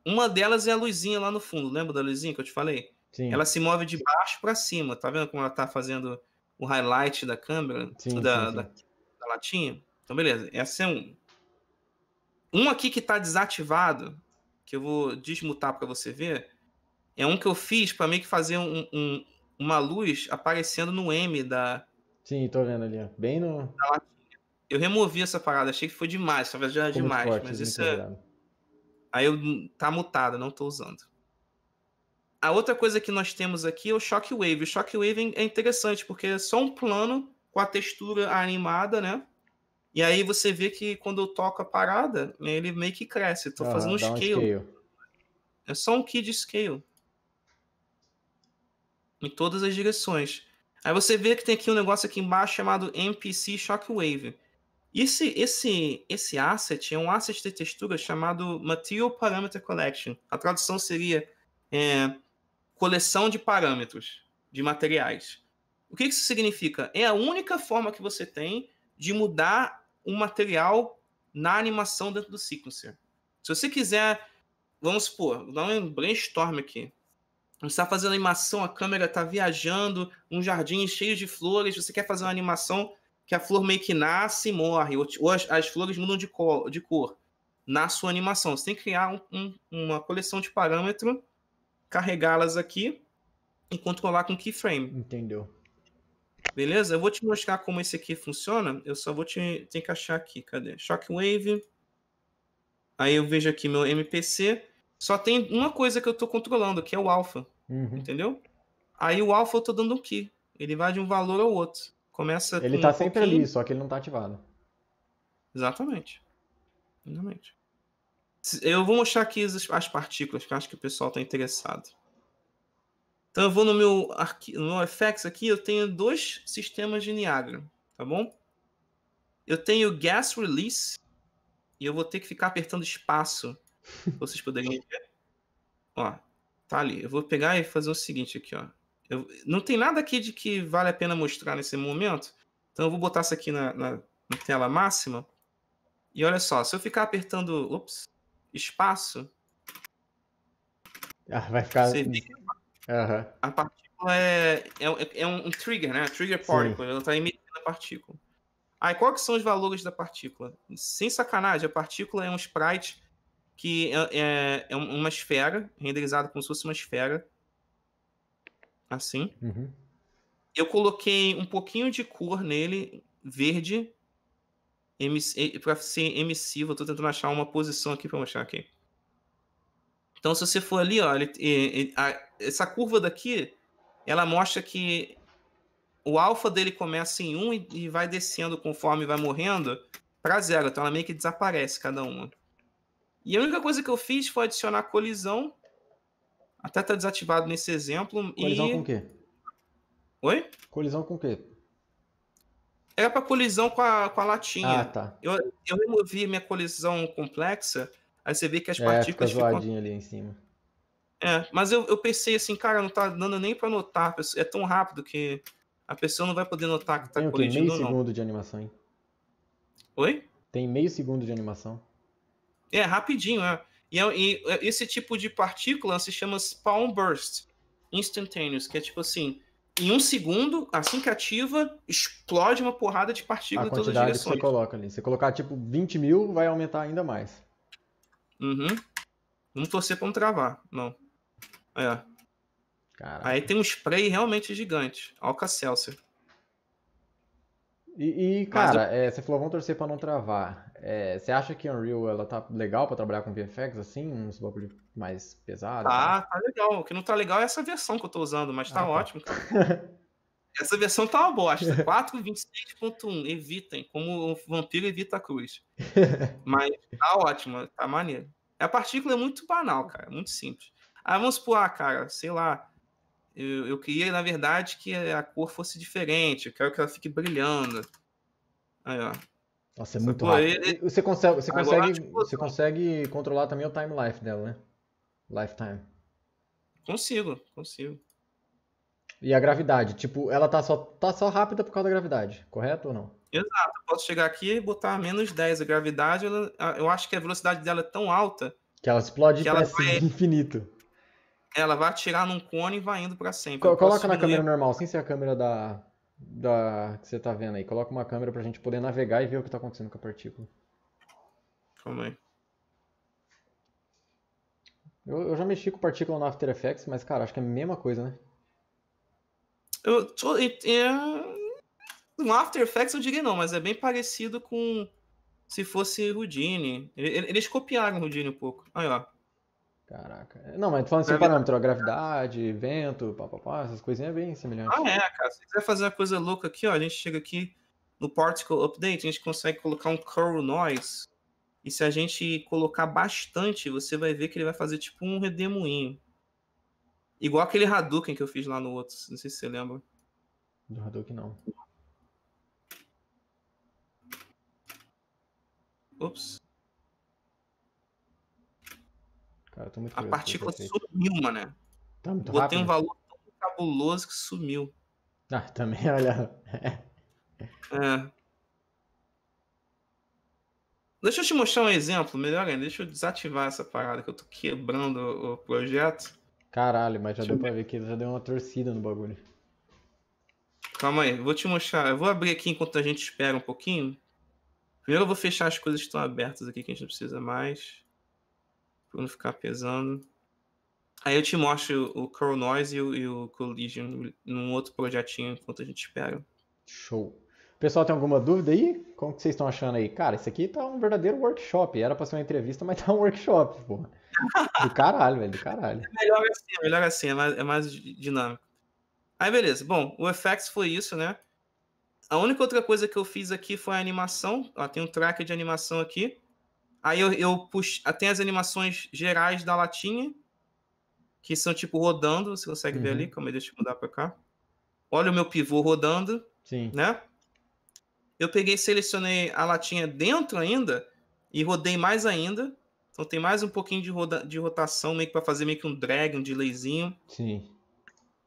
Uma delas é a luzinha lá no fundo, lembra da luzinha que eu te falei? Sim. Ela se move de baixo para cima, tá vendo como ela tá fazendo o highlight da câmera, sim, da, sim, da, da, latinha? Então, beleza, essa é um. Um aqui que tá desativado, que eu vou desmutar para você ver, é um que eu fiz para meio que fazer um, um, uma luz aparecendo no M da. Sim, tô vendo ali, ó. Bem no. Eu removi essa parada, achei que foi demais, talvez já era demais, mas isso é. Aí eu hum, tá mutado, não estou usando. A outra coisa que nós temos aqui é o Shockwave. O Shockwave é interessante porque é só um plano com a textura animada, né? E aí você vê que quando eu toco a parada, ele meio que cresce. Estou ah, fazendo um scale. um scale. É só um key de scale. Em todas as direções. Aí você vê que tem aqui um negócio aqui embaixo chamado MPC Shockwave. Esse, esse, esse asset é um asset de textura chamado Material Parameter Collection. A tradução seria é, coleção de parâmetros de materiais. O que isso significa? É a única forma que você tem de mudar um material na animação dentro do sequencer. Se você quiser, vamos supor, vou dar um brainstorm aqui. Você está fazendo animação, a câmera está viajando, um jardim cheio de flores, você quer fazer uma animação que a flor meio que nasce e morre, ou, ou as, as, flores mudam de cor, de cor na sua animação. Você tem que criar um, um, uma coleção de parâmetro, carregá-las aqui e controlar com keyframe. Entendeu. Beleza? Eu vou te mostrar como esse aqui funciona. Eu só vou te. Tem que achar aqui. Cadê? Shockwave. Aí eu vejo aqui meu MPC. Só tem uma coisa que eu estou controlando, que é o alfa. Uhum. Entendeu? Aí o alfa eu estou dando um key. Ele vai de um valor ao outro. Começa Ele com tá um sempre pouquinho... ali, só que ele não tá ativado. Exatamente. Exatamente. Eu vou mostrar aqui as, as partículas, que eu acho que o pessoal está interessado. Então eu vou no meu, arqui... no meu FX aqui, eu tenho dois sistemas de Niagara, tá bom? Eu tenho Gas Release, e eu vou ter que ficar apertando espaço, vocês poderiam ver. Ó, tá ali. Eu vou pegar e fazer o seguinte aqui, ó. Eu, não tem nada aqui de que vale a pena mostrar nesse momento. Então eu vou botar isso aqui na, na, na tela máxima. E olha só, se eu ficar apertando ups, espaço. Ah, vai ficar. Você vê que uhum. A partícula é, é, é, é um, trigger, né? trigger particle. Sim. Ela está emitindo a partícula. Aí, ah, qual que são os valores da partícula? Sem sacanagem, a partícula é um sprite que é, é, é uma esfera, renderizada como se fosse uma esfera, assim. Uhum. Eu coloquei um pouquinho de cor nele, verde, para ser emissivo. Estou tô tentando achar uma posição aqui para mostrar aqui. Então, se você for ali, ó, ele, ele, a, essa curva daqui, ela mostra que o alfa dele começa em 1 um e, e, vai descendo conforme vai morrendo para zero. Então, ela meio que desaparece cada uma. E a única coisa que eu fiz foi adicionar colisão até tá desativado nesse exemplo. Colisão e... com o quê? Oi? Colisão com o quê? Era é para colisão com a, com a latinha. Ah, tá. Eu, eu removi minha colisão complexa, aí você vê que as é, partículas. Fica ficam... ali em cima. É, mas eu, eu pensei assim, cara, não tá dando nem para notar, é, é tão rápido que a pessoa não vai poder notar que tá Tem colidindo. Tem meio segundo de animação, hein? Oi? Tem meio segundo de animação. É, rapidinho, é. E, é e é, esse tipo de partícula se chama spawn burst instantaneous que é tipo assim, em um segundo, assim que ativa, explode uma porrada de partículas em todas as direções. Que você coloca ali. Se colocar tipo 20 mil, vai aumentar ainda mais. Uhum. Não torcer pra não travar, não. É. Caraca. Aí tem um spray realmente gigante. Alca Celsius. E, e, cara, eu... é, você falou, vamos torcer pra não travar. É, você acha que Unreal ela tá legal para trabalhar com VFX, assim? Uns bagulho mais pesado? Ah, tá, assim? tá legal. O que não tá legal é essa versão que eu tô usando, mas tá, ah, tá. ótimo, essa versão tá uma bosta. 4.26.1, evitem, como o vampiro evita a cruz. mas tá ótimo, tá maneiro. A partícula é muito banal, cara, é muito simples. Ah, vamos supor, ah, cara, sei lá. Eu, eu queria, na verdade, que a cor fosse diferente. Eu quero que ela fique brilhando. Aí, ó. Nossa, é Só muito rápido. Ele... Você consegue, você Agora, consegue, tipo, você consegue controlar também o time life dela, né? Lifetime. Consigo, consigo. E a gravidade, tipo, ela tá só, tá só rápida por causa da gravidade, correto ou não? Exato, eu posso chegar aqui e botar menos 10 a gravidade, ela, eu acho que a velocidade dela é tão alta... Que ela explode que ela vai, infinito. Ela vai atirar num cone e vai indo para sempre. Co coloca na câmera normal, sem ser a câmera da, da que você está vendo aí. Coloca uma câmera para a gente poder navegar e ver o que está acontecendo com a partícula. Calma aí. Eu, eu já mexi com partícula no After Effects, mas, cara, acho que é a mesma coisa, né? Eu, tô, é, no After Effects eu diria não, mas é bem parecido com se fosse Houdini. Eles copiaram Houdini um pouco. Aí, ó. Caraca. É, não, mas tu falando assim, parâmetro, a gravidade, vento, papapá, essas coisinhas bem semelhantes. Ah, é, cara. Se quiser fazer uma coisa louca aqui, ó, a gente chega aqui no Particle Update, a gente consegue colocar um curl noise. E se a gente colocar bastante, você vai ver que ele vai fazer tipo um redemoinho. Igual aquele Hadouken que eu fiz lá no outro, não sei se você lembra. Do Hadouken não. Ops. Cara, eu tô muito a partícula sumiu, mano. Tá muito Botei rápido. um valor tão cabuloso que sumiu. Ah, também, olha. é. Deixa eu te mostrar um exemplo, melhor ainda. Né? Deixa eu desativar essa parada que eu tô quebrando o projeto. Caralho, mas já deu pra ver que já deu uma torcida no bagulho. Calma aí, vou te mostrar. Eu vou abrir aqui enquanto a gente espera um pouquinho. Primeiro eu vou fechar as coisas que estão abertas aqui que a gente não precisa mais. Pra não ficar pesando. Aí eu te mostro o Curl Noise e o, e o Collision num outro projetinho enquanto a gente espera. Show. Pessoal, tem alguma dúvida aí? Como que vocês estão achando aí? Cara, isso aqui tá um verdadeiro workshop. Era pra ser uma entrevista, mas tá um workshop, porra. Do caralho, velho, do caralho. É melhor assim, é melhor assim, é mais, é mais dinâmico. Aí, beleza. Bom, o FX foi isso, né? A única outra coisa que eu fiz aqui foi a animação. Ó, tem um track de animação aqui. Aí eu, eu puxo. Ah, tem as animações gerais da latinha, que são tipo rodando. Você consegue uhum. ver ali? Uhum. Calma aí, deixa eu mudar para cá. Olha o meu pivô rodando. Sim. Né? Eu peguei selecionei a latinha dentro ainda e rodei mais ainda. Então tem mais um pouquinho de, roda, de rotação, meio que para fazer meio que um drag, um delayzinho. Sim.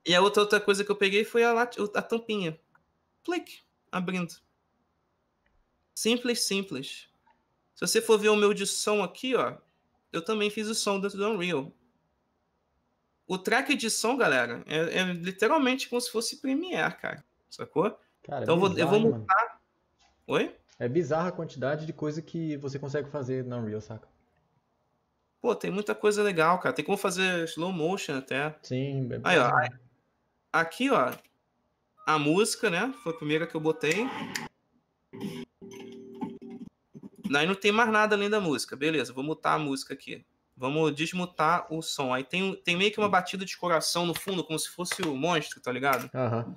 E a outra, outra coisa que eu peguei foi a, lat, a tampinha. Clique, abrindo. Simples, simples. Se você for ver o meu de som aqui, ó, eu também fiz o som dentro do Unreal. O track de som, galera, é, é literalmente como se fosse Premiere, cara. Sacou? Cara, é então é bizarro, eu vou montar. Mano. Oi? É bizarra a quantidade de coisa que você consegue fazer no Unreal, saca? Pô, tem muita coisa legal, cara. Tem como fazer slow motion até. Sim, é Aí, ó. Aqui, ó. A música, né? Foi a primeira que eu botei. Aí não tem mais nada além da música. Beleza, vou mutar a música aqui. Vamos desmutar o som. Aí tem, tem meio que uma batida de coração no fundo, como se fosse o monstro, tá ligado? Aham. Uhum.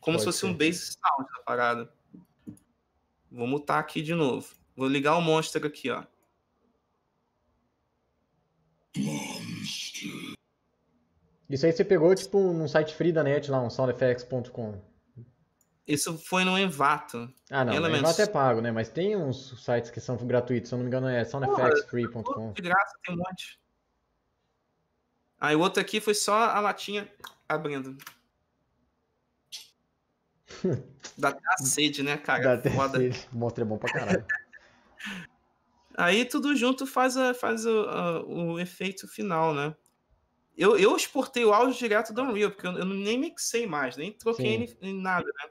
Como Pode se fosse ser. um bass sound da parada. Vou mutar aqui de novo. Vou ligar o monstro aqui, ó. Monster. Isso aí você pegou, tipo, num site free da net lá, um soundeffects.com. Isso foi no Envato. Ah, não. O Envato é pago, né? Mas tem uns sites que são gratuitos, se eu não me engano, é soundfxfree.com. De graça, tem um monte. Aí o outro aqui foi só a latinha abrindo. Dá até a sede, né, cara? Dá até Foda. sede. Mostra é bom pra caralho. Aí tudo junto faz, a, faz o, a, o efeito final, né? Eu, eu exportei o áudio direto do Unreal, porque eu, eu nem mixei mais, nem troquei Sim. em, nada, né?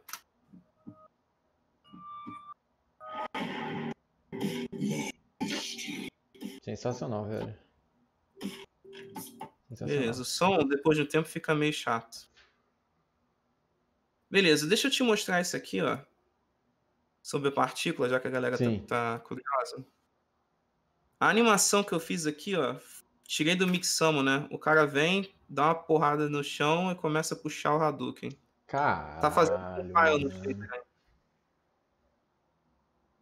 Sensacional, velho. Sensacional. Beleza, o som depois de um tempo fica meio chato. Beleza, deixa eu te mostrar isso aqui, ó. Sobre partícula, já que a galera tá, tá, curiosa. A animação que eu fiz aqui, ó, tirei do Mixamo, né? O cara vem, dá uma porrada no chão e começa a puxar o Hadouken. Cara. Tá fazendo um file no Twitter, né?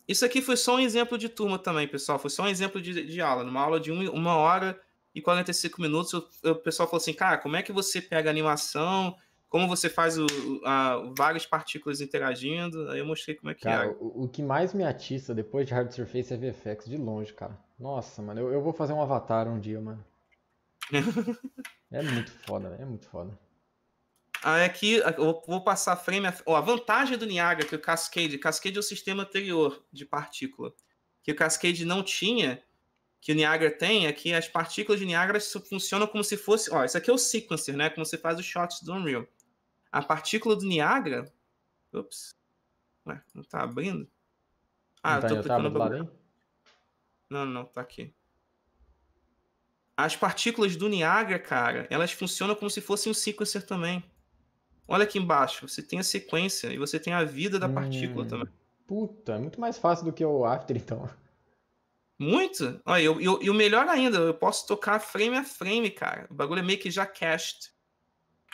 Isso aqui foi só um exemplo de turma também, pessoal. Foi só um exemplo de, de aula. Numa aula de um, uma hora e 45 minutos, o, o, pessoal falou assim: cara, como é que você pega animação? Como você faz o, a, várias partículas interagindo? Aí eu mostrei como é que cara, é. O, o que mais me atiça depois de hard surface é VFX de longe, cara. Nossa, mano, eu, eu vou fazer um avatar um dia, mano. é muito foda, é muito foda. Aqui eu vou passar a frame. a vantagem do Niagara, é que o Cascade. Cascade é o sistema anterior de partícula. Que o Cascade não tinha, que o Niagara tem, é que as partículas de Niagara funcionam como se fosse. Ó, isso aqui é o sequencer, né? Como você faz os shots do Unreal. A partícula do Niagara. Ups. Ué, não tá abrindo? Ah, não eu tá tô tá clicando pra... Não, não, tá aqui. As partículas do Niagara, cara, elas funcionam como se fosse um sequencer também. Olha aqui embaixo, você tem a sequência e você tem a vida da partícula hum. também. Puta, é muito mais fácil do que o After, então. Muito? Olha, eu, eu, e o melhor ainda, eu posso tocar frame a frame, cara. O bagulho é meio que já cached.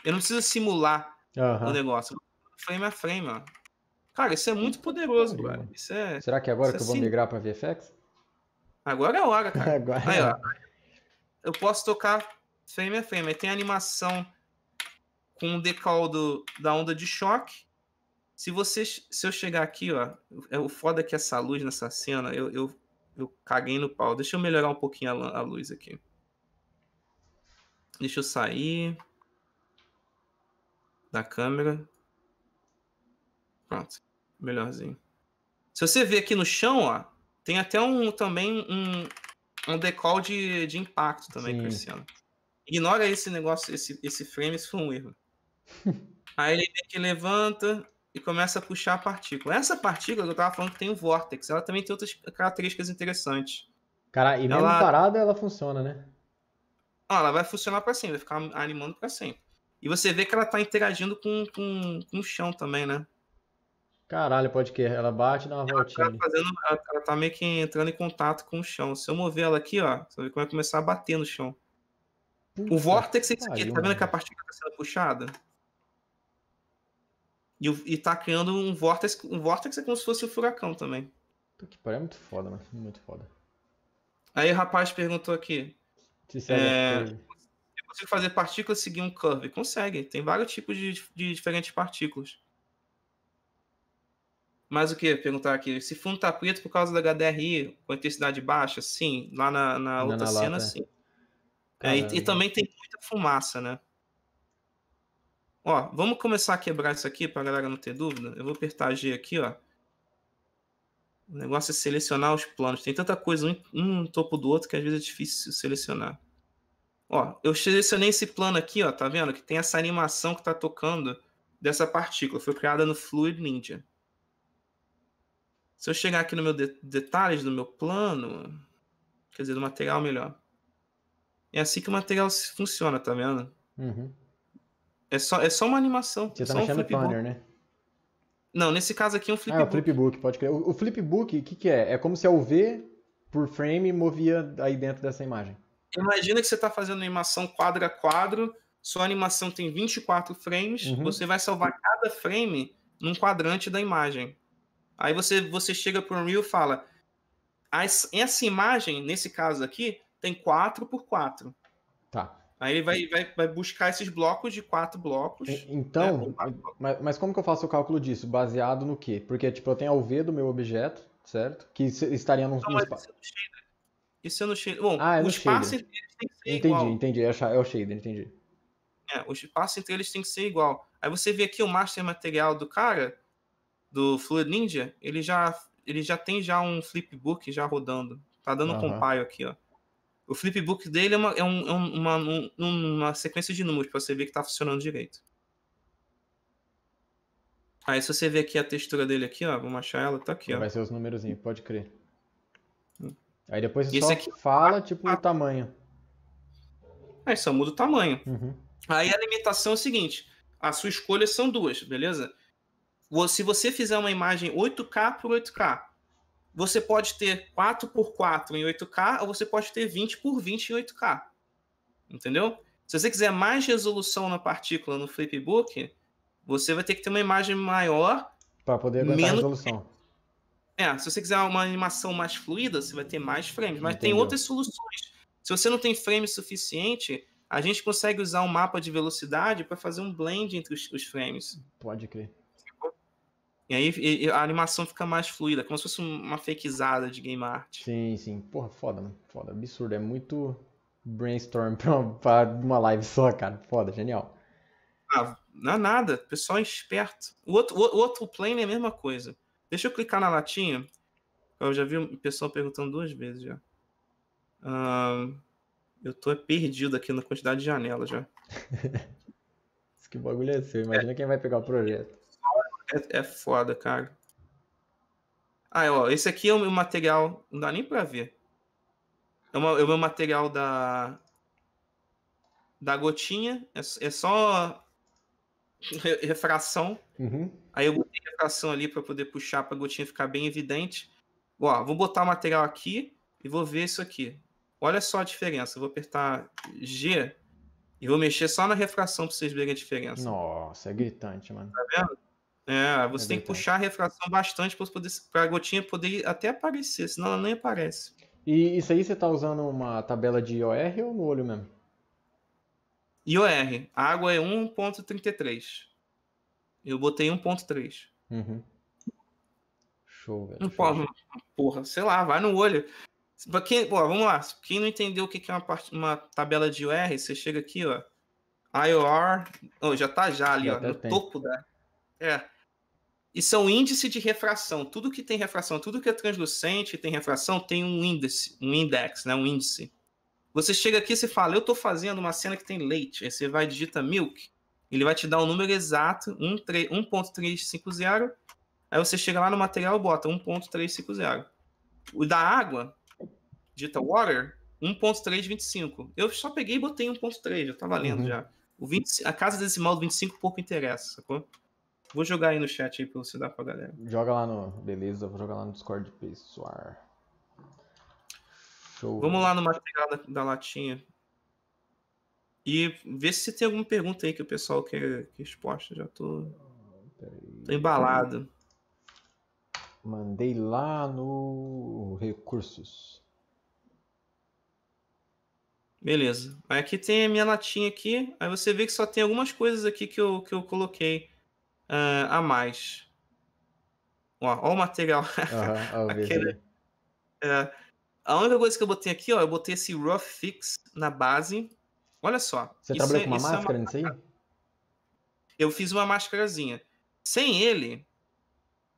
Eu não preciso simular uhum. o negócio. Frame a frame, ó. Cara, isso é muito poderoso, mano. cara. Isso é, Será que é agora que é eu vou migrar pra VFX? Agora é a hora, cara. agora Aí, é ó. Eu posso tocar frame a frame. Aí tem a animação com o do da onda de choque. Se você, se eu chegar aqui, ó, é o foda é que essa luz nessa cena, eu, eu, eu caguei no pau. Deixa eu melhorar um pouquinho a, a luz aqui. Deixa eu sair da câmera. Pronto, melhorzinho. Se você ver aqui no chão, ó, tem até um também um, um decal de, de impacto também, Sim. Cristiano. Ignora esse negócio, esse, esse frame, isso foi um erro. Aí ele que levanta e começa a puxar a partícula. Essa partícula que eu estava falando que tem o vórtex, ela também tem outras características interessantes. Cara, e ela... mesmo parada ela funciona, né? Ah, ela vai funcionar para sempre, vai ficar animando para sempre. E você vê que ela tá interagindo com, com, com o chão também, né? Caralho, pode que ela bate e dá uma ela tá voltinha. Tá fazendo, ela, ela, tá meio que entrando em contato com o chão. Se eu mover ela aqui, ó, você vai começar a bater no chão. Puta o vórtex é isso aqui, tá vendo mano. que a partícula tá sendo puxada? E, e tá criando um vórtice, um vórtice é como se fosse o um furacão também. Que pariu, é muito foda, mano. Muito foda. Aí o rapaz perguntou aqui. É, eu consigo fazer partículas seguir um curve? Consegue. Tem vários tipos de, de diferentes partículas. Mas o que? Perguntar aqui. Esse fundo tá preto por causa da HDRI, com intensidade baixa? Sim. Lá na, na outra na cena, lata. É. sim. É, e, e também tem muita fumaça, né? Ó, vamos começar a quebrar isso aqui para a galera não ter dúvida. Eu vou apertar G aqui, ó. O negócio é selecionar os planos. Tem tanta coisa um, um no topo do outro que às vezes é difícil selecionar. Ó, eu selecionei esse plano aqui, ó, tá vendo? Que tem essa animação que tá tocando dessa partícula. Foi criada no Fluid Ninja. Se eu chegar aqui no meu de detalhes do meu plano, quer dizer, do material melhor. É assim que o material funciona, tá vendo? Uhum. É só, é só uma animação. Você tá mexendo um planner, né? Não, nesse caso aqui é um flipbook. Ah, é o flipbook, pode crer. O, flipbook, o que, que é? É como se ao é ver por frame movia aí dentro dessa imagem. Imagina que você está fazendo animação quadro a quadro, sua animação tem 24 frames, uhum. você vai salvar cada frame num quadrante da imagem. Aí você, você chega para o Unreal e fala: essa imagem, nesse caso aqui, tem 4 por 4 Tá. Aí ele vai, vai, vai buscar esses blocos de quatro blocos. Né, então, né? quatro Mas, mas, como que eu faço o cálculo disso? Baseado no quê? Porque, tipo, eu tenho a UV do meu objeto, certo? Que estaria num... Não, espaço. É isso é no shader. Bom, ah, é o espaço shader. entre eles tem que ser entendi, igual. Entendi, entendi. É, é o shader, entendi. É, o espaço entre eles tem que ser igual. Aí você vê aqui o master material do cara, do Fluid Ninja, ele já, ele já tem já um flipbook já rodando. Tá dando uhum. um compile aqui, ó. O flipbook dele é uma, é um, é uma, um, uma sequência de números para você ver que está funcionando direito. Aí se você ver aqui a textura dele aqui, ó, vamos achar ela, tá aqui, ó. Vai ser os númerozinhos, pode crer. Hum. Aí depois você só aqui... É fala, tipo, o tamanho. Aí só muda o tamanho. Uhum. Aí a limitação é o seguinte, a sua escolha são duas, beleza? Se você fizer uma imagem 8K por 8K, você pode ter 4x4 em 8K ou você pode ter 20x20 em 8K. Entendeu? Se você quiser mais resolução na partícula no flipbook, você vai ter que ter uma imagem maior. Para poder aguentar menos... a resolução. É, se você quiser uma animação mais fluida, você vai ter mais frames. Mas Entendeu. tem outras soluções. Se você não tem frame suficiente, a gente consegue usar um mapa de velocidade para fazer um blend entre os, os frames. Pode crer. E aí a animação fica mais fluida, como se fosse uma fakezada de game art. Sim, sim. Porra, foda, mano. Foda, absurdo. É muito brainstorm pra uma, pra uma live só, cara. Foda, genial. Ah, não é nada. Pessoal é esperto. O outro, o, outro plane é a mesma coisa. Deixa eu clicar na latinha. Eu já vi o pessoal perguntando duas vezes já. eu tô perdido aqui na quantidade de janelas já. que bagulho é esse? Imagina é. quem vai pegar o projeto. É, é foda, cara. Ah, ó, esse aqui é o meu material. Não dá nem pra ver. É, uma, é o meu material da. Da gotinha. É, é só. Refração. Uhum. Aí eu botei refração ali para poder puxar pra gotinha ficar bem evidente. Ó, vou botar o material aqui e vou ver isso aqui. Olha só a diferença. Eu vou apertar G e vou mexer só na refração para vocês verem a diferença. Nossa, é gritante, mano. Tá vendo? É, você é tem que puxar a refração bastante para a gotinha poder até aparecer, senão ela nem aparece. E isso aí você está usando uma tabela de IOR ou no olho mesmo? IOR. A água é 1.33. Eu botei 1.3. Uhum. Show, velho. Não pode, porra, sei lá, vai no olho. Pra quem, vamos lá. Quem não entendeu o que é uma, part... uma tabela de IOR, você chega aqui, ó. IOR. Oh, já tá já ali, já ó. No tem. topo da. É e são índice de refração. Tudo que tem refração, tudo que é translucente tem refração, tem um índice, um index, né? um índice. Você chega aqui e fala, eu estou fazendo uma cena que tem leite. Aí você vai digita milk, ele vai te dar o um número exato, 1.350. Aí você chega lá no material e bota 1.350. O da água, digita water, 1.325. Eu só peguei e botei 1.3, já está valendo uhum. já. O 20, a casa decimal do 25 pouco interessa, sacou? Vou jogar aí no chat aí pra você dar pra galera. Joga lá no. Beleza, vou jogar lá no Discord, pessoal. Show. Vamos lá numa pegada da latinha. E vê se tem alguma pergunta aí que o pessoal quer, que exposta. Já tô. Tô embalado. Mandei lá no recursos. Beleza. Aí aqui tem a minha latinha aqui. Aí você vê que só tem algumas coisas aqui que eu, que eu coloquei uh, a mais. Ó, ó o material. Uhum, Aquele, uh, a única coisa que eu botei aqui, ó, eu botei esse rough fix na base. Olha só. Você trabalhou é, com uma é máscara é aí? Eu fiz uma máscarazinha. Sem ele,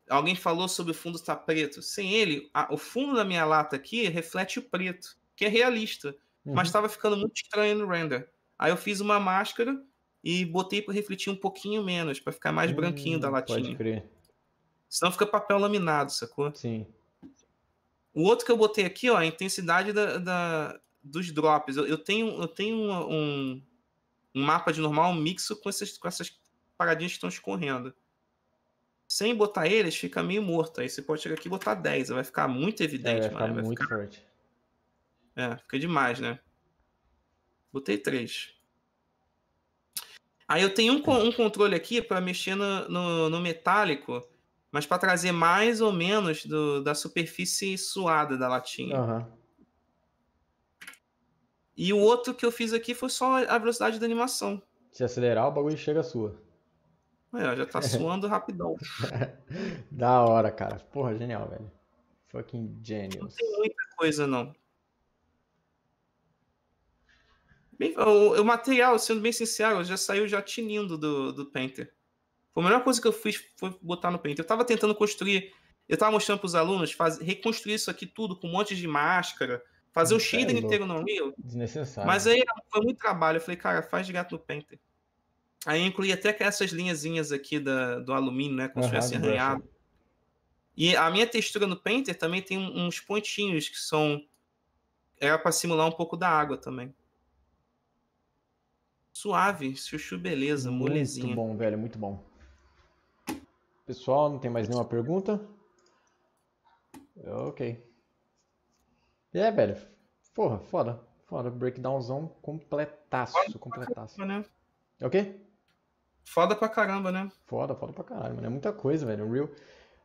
alguém falou sobre o fundo estar tá preto. Sem ele, a, o fundo da minha lata aqui reflete o preto, que é realista. Uhum. Mas estava ficando muito estranho no render. Aí eu fiz uma máscara e botei para refletir um pouquinho menos, para ficar mais hum, branquinho da hum, latinha. Pode crer. Senão fica papel laminado, sacou? Sim. O outro que eu botei aqui, ó, a intensidade da, da dos drops. Eu, eu, tenho, eu tenho um, um, mapa de normal mixo com essas, com essas paradinhas que estão escorrendo. Sem botar eles, fica meio morto. Aí você pode chegar aqui e botar 10. Vai ficar muito é, evidente, é, vai ficar mano. Muito vai muito ficar... forte. É, fica demais, né? Botei 3. Aí eu tenho um, um controle aqui para mexer no, no, no metálico, mas para trazer mais ou menos do, da superfície suada da latinha. Uhum. E o outro que eu fiz aqui foi só a velocidade da animação. Se acelerar, o bagulho chega a sua. É, já tá suando rapidão. da hora, cara. Porra, genial, velho. Fucking genius. Não tem muita coisa, não. Bem, o, o, material, sendo bem sincero, já saiu já tinindo do, do Painter. Foi a melhor coisa que eu fiz foi botar no Painter. Eu tava tentando construir, eu tava mostrando pros alunos, faz, reconstruir isso aqui tudo com um monte de máscara, fazer o é shader inteiro no Unreal. Desnecessário. Mas aí foi muito trabalho. Eu falei, cara, faz direto no Painter. Aí eu incluí até essas linhazinhas aqui da, do alumínio, né? Como se tivesse arranhado. Né? E a minha textura no Painter também tem uns pontinhos que são. Era é para simular um pouco da água também. Suave, chuchu, beleza, muito molezinha. Muito bom, velho, muito bom. Pessoal, não tem mais nenhuma pergunta? Ok. É, velho. Porra, foda. Foda. Breakdownzão completaço. Foda completaço. Caramba, né? É o quê? Foda pra caramba, né? Foda, foda pra caramba, né? É muita coisa, velho. Real.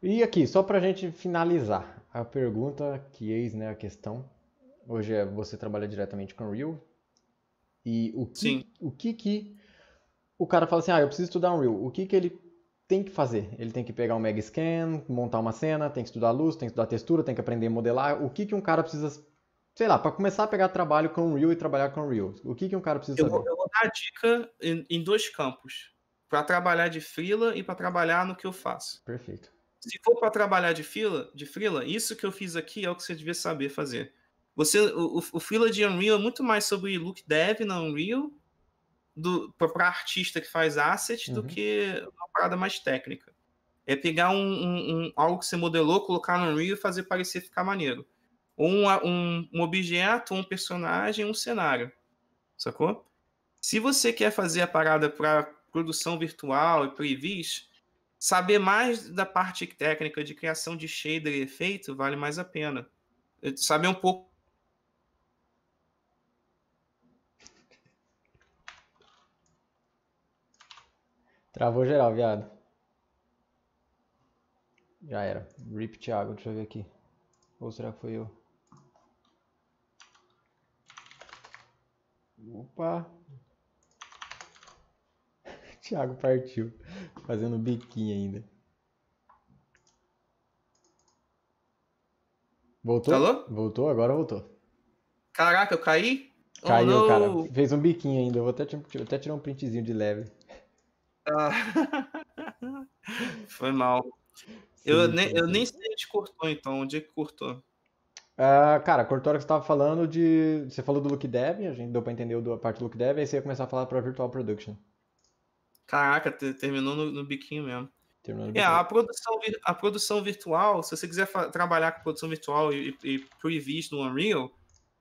E aqui, só pra gente finalizar, a pergunta que eis, né, a questão. Hoje é você trabalha diretamente com Real, e o que, Sim. o que que o cara fala assim, ah, eu preciso estudar Unreal. O que que ele tem que fazer? Ele tem que pegar um mega scan, montar uma cena, tem que estudar luz, tem que estudar textura, tem que aprender a modelar. O que que um cara precisa, sei lá, para começar a pegar trabalho com Unreal e trabalhar com Unreal? O que que um cara precisa eu saber? Vou, eu vou dar dica em, em dois campos, para trabalhar de freela e para trabalhar no que eu faço. Perfeito. Se for para trabalhar de fila, de frila, isso que eu fiz aqui é o que você devia saber fazer. Você, o, o Fila de Unreal é muito mais sobre look dev na Unreal para artista que faz asset uhum. do que uma parada mais técnica. É pegar um, um, um, algo que você modelou, colocar no Unreal e fazer parecer ficar maneiro. Ou um, um objeto, um personagem, um cenário. Sacou? Se você quer fazer a parada para produção virtual e previs, saber mais da parte técnica de criação de shader e efeito vale mais a pena. Saber um pouco Travou geral, viado. Já era. Rip Thiago, deixa eu ver aqui. Ou será que foi eu? Opa! Thiago partiu, fazendo biquinho ainda. Voltou? Alô? Voltou, agora voltou. Caraca, eu caí? Oh, Caiu, oh, cara. Fez um biquinho ainda. Eu vou até, vou até tirar um printzinho de leve. Foi mal. Sim, eu, nem, eu nem sei onde cortou, então. Onde é que cortou? Uh, cara, cortou a hora que você estava falando de. Você falou do Look Dev, a gente deu para entender a parte do Look Dev, aí você ia começar a falar para Virtual Production. Caraca, terminou no, no biquinho mesmo. Terminou no biquinho. É, a produção, a produção virtual, se você quiser trabalhar com produção virtual e, e no Unreal,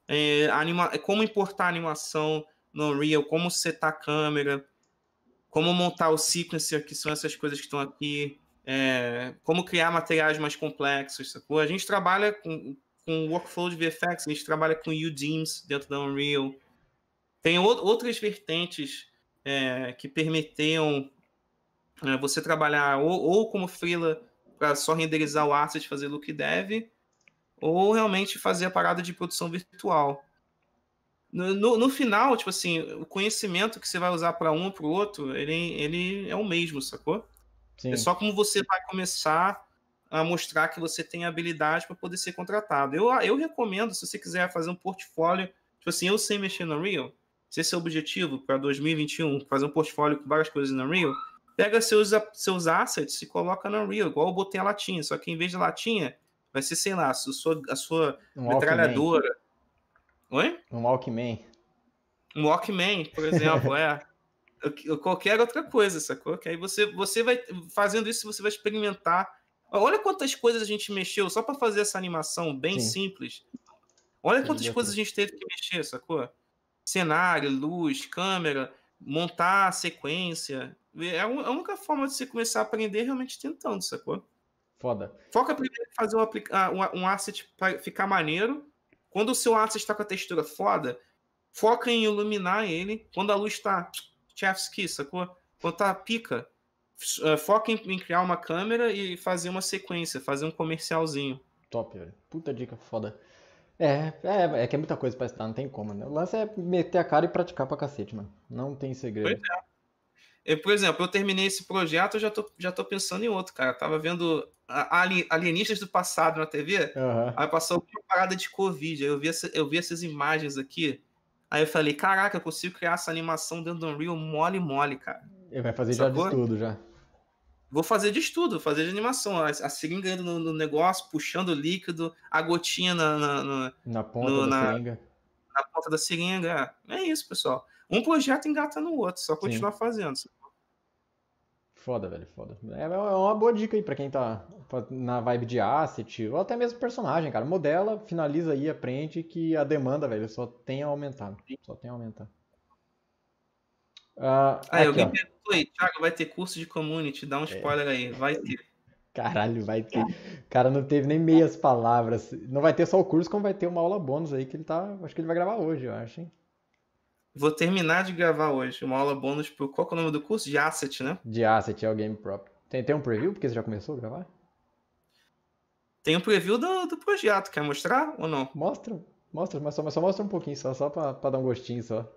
é, anima é como importar animação no Unreal, como setar a câmera, como montar o sequencer, que são essas coisas que estão aqui, é, como criar materiais mais complexos, sacou? A gente trabalha com, com workflow de VFX, a gente trabalha com UDIMs dentro da Unreal. Tem o, outras vertentes é, que permitiam é, você trabalhar ou, ou como freela para só renderizar o asset, fazer look dev, ou realmente fazer a parada de produção virtual. No, no, final, tipo assim, o conhecimento que você vai usar para um ou para o outro, ele, ele é o mesmo, sacou? É Sim. É só como você vai começar a mostrar que você tem habilidade para poder ser contratado. Eu, eu recomendo, se você quiser fazer um portfólio, tipo assim, eu sei mexer no Unreal, se esse é o objetivo para 2021, fazer um portfólio com várias coisas no Unreal, pega seus, seus assets e coloca no Unreal, igual eu botei a latinha, só que em vez de latinha, vai ser, sei lá, a sua, a sua um metralhadora. Oi? Um Walkman. Um Walkman, por exemplo, é. Qualquer outra coisa, sacou? Que aí você, você vai, fazendo isso, você vai experimentar. Olha quantas coisas a gente mexeu só para fazer essa animação bem Sim. simples. Olha quantas Sim, coisas a gente teve que mexer, sacou? Cenário, luz, câmera, montar sequência. É a única forma de você começar a aprender realmente tentando, sacou? Foda. Foca primeiro em fazer um, ah, um asset para ficar maneiro quando o seu lápis está com a textura foda, foca em iluminar ele. Quando a luz está chef's kiss, sacou? Quando tá pica, ah, foca em, em, criar uma câmera e fazer uma sequência, fazer um comercialzinho. Top, velho. Puta dica foda. É, é, é que é muita coisa pra estar, não tem como, né? O lance é meter a cara e praticar pra cacete, mano. Não tem segredo. Pois é. Eu, por exemplo, eu terminei esse projeto, eu já tô, já tô pensando em outro, cara. Eu tava vendo alienistas do passado na TV, uhum. aí passou uma parada de Covid. Aí eu vi, essa, eu vi essas imagens aqui. Aí eu falei, caraca, eu consigo criar essa animação dentro do Unreal mole mole, cara. Ele vai fazer Sacou? já de tudo já. Vou fazer de tudo, fazer de animação. A, a seringa indo no, no, negócio, puxando o líquido, a gotinha na, na, na, na ponta no, da seringa. Na ponta da seringa. É. é isso, pessoal. Um projeto engata no outro, só continuar Sim. fazendo. Foda, velho, foda. É, é uma boa dica aí pra quem tá na vibe de asset, ou até mesmo personagem, cara. Modela, finaliza aí, aprende que a demanda, velho, só tem a aumentar. Só tem a aumentar. ah, aqui, alguém perguntou aí, Thiago, vai ter curso de community, dá um é. spoiler é. aí, vai ter. Caralho, vai ter. O cara não teve nem meias palavras. Não vai ter só o curso, como vai ter uma aula bônus aí que ele tá. Acho que ele vai gravar hoje, eu acho, hein? Vou terminar de gravar hoje uma aula bônus pro. Qual é o nome do curso? De Asset, né? De Asset, é o Game Prop. Tem, tem um preview? Porque você já começou a gravar? Tem um preview do, do projeto. Quer mostrar ou não? Mostra, mostra, mas só, mas só mostra um pouquinho, só, só pra, pra dar um gostinho só.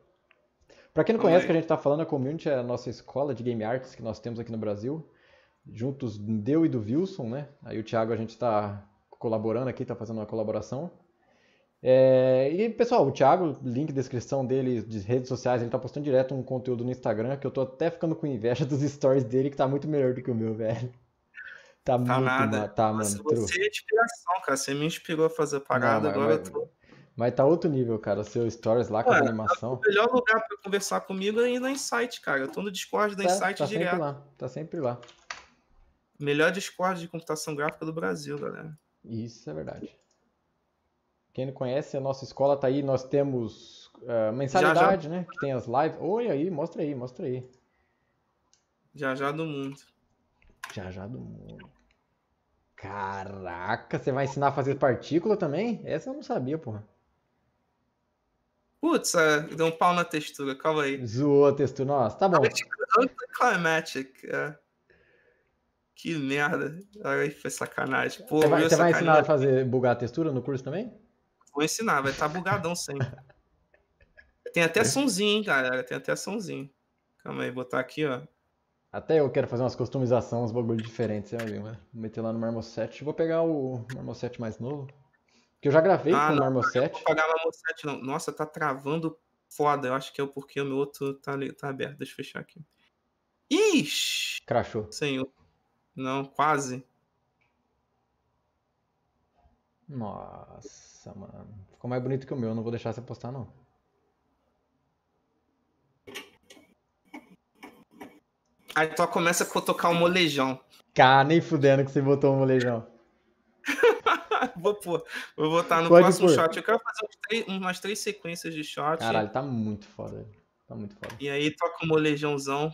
Pra quem não conhece o que a gente tá falando, a Community é a nossa escola de game arts que nós temos aqui no Brasil. Juntos, deu e do Wilson, né? Aí o Thiago, a gente tá colaborando aqui, tá fazendo uma colaboração. É, e pessoal, o Thiago, link descrição dele de redes sociais, ele tá postando direto um conteúdo no Instagram que eu tô até ficando com inveja dos stories dele, que tá muito melhor do que o meu, velho. Tá, tá muito nada. Tá, Nossa, mano, você true. é inspiração, cara. Você me inspirou a fazer a parada, Não, agora mas, eu tô. Mas tá outro nível, cara. Seu stories lá com a tá animação. O melhor lugar pra conversar comigo é ir na Insight, cara. Eu tô no Discord da Insight tá, tá direto. Sempre lá, tá sempre lá. Melhor Discord de computação gráfica do Brasil, galera. Isso é verdade. Quem não conhece, a nossa escola tá aí, nós temos uh, mensalidade, já, já. né? Que tem as lives. Oi aí, mostra aí, mostra aí. Já já do mundo. Já já do mundo. Caraca, você vai ensinar a fazer partícula também? Essa eu não sabia, porra. Putz, é, deu um pau na textura, calma aí. Zoou a textura, nossa, tá bom. Anticlimatic, é. Que merda. Aí foi sacanagem. você vai, você vai ensinar a fazer bugar a textura no curso também? Vou ensinar, vai estar tá bugadão sempre. Tem até sonzinho, hein, galera. Tem até sonzinho. Calma aí, botar aqui, ó. Até eu quero fazer umas customizações, uns bagulho diferentes, sabe? Vou meter lá no Marmoset. Vou pegar o Marmoset mais novo. Que eu já gravei ah, com o Marmoset. Não vou pagar o Marmoset, não. Nossa, tá travando foda. Eu acho que é porque o meu outro tá, tá aberto. Deixa eu fechar aqui. Ixi! Crashou. Senhor. Não, quase. Nossa. Nossa, mano. Ficou mais bonito que o meu, não vou deixar você postar não. Aí só começa a tocar um molejão. Cara, nem fudendo que você botou um molejão. vou pôr. Vou botar no Pode próximo pôr. shot. Eu quero fazer umas três, umas três sequências de shot. Caralho, tá muito foda. Tá muito foda. E aí toca um molejãozão.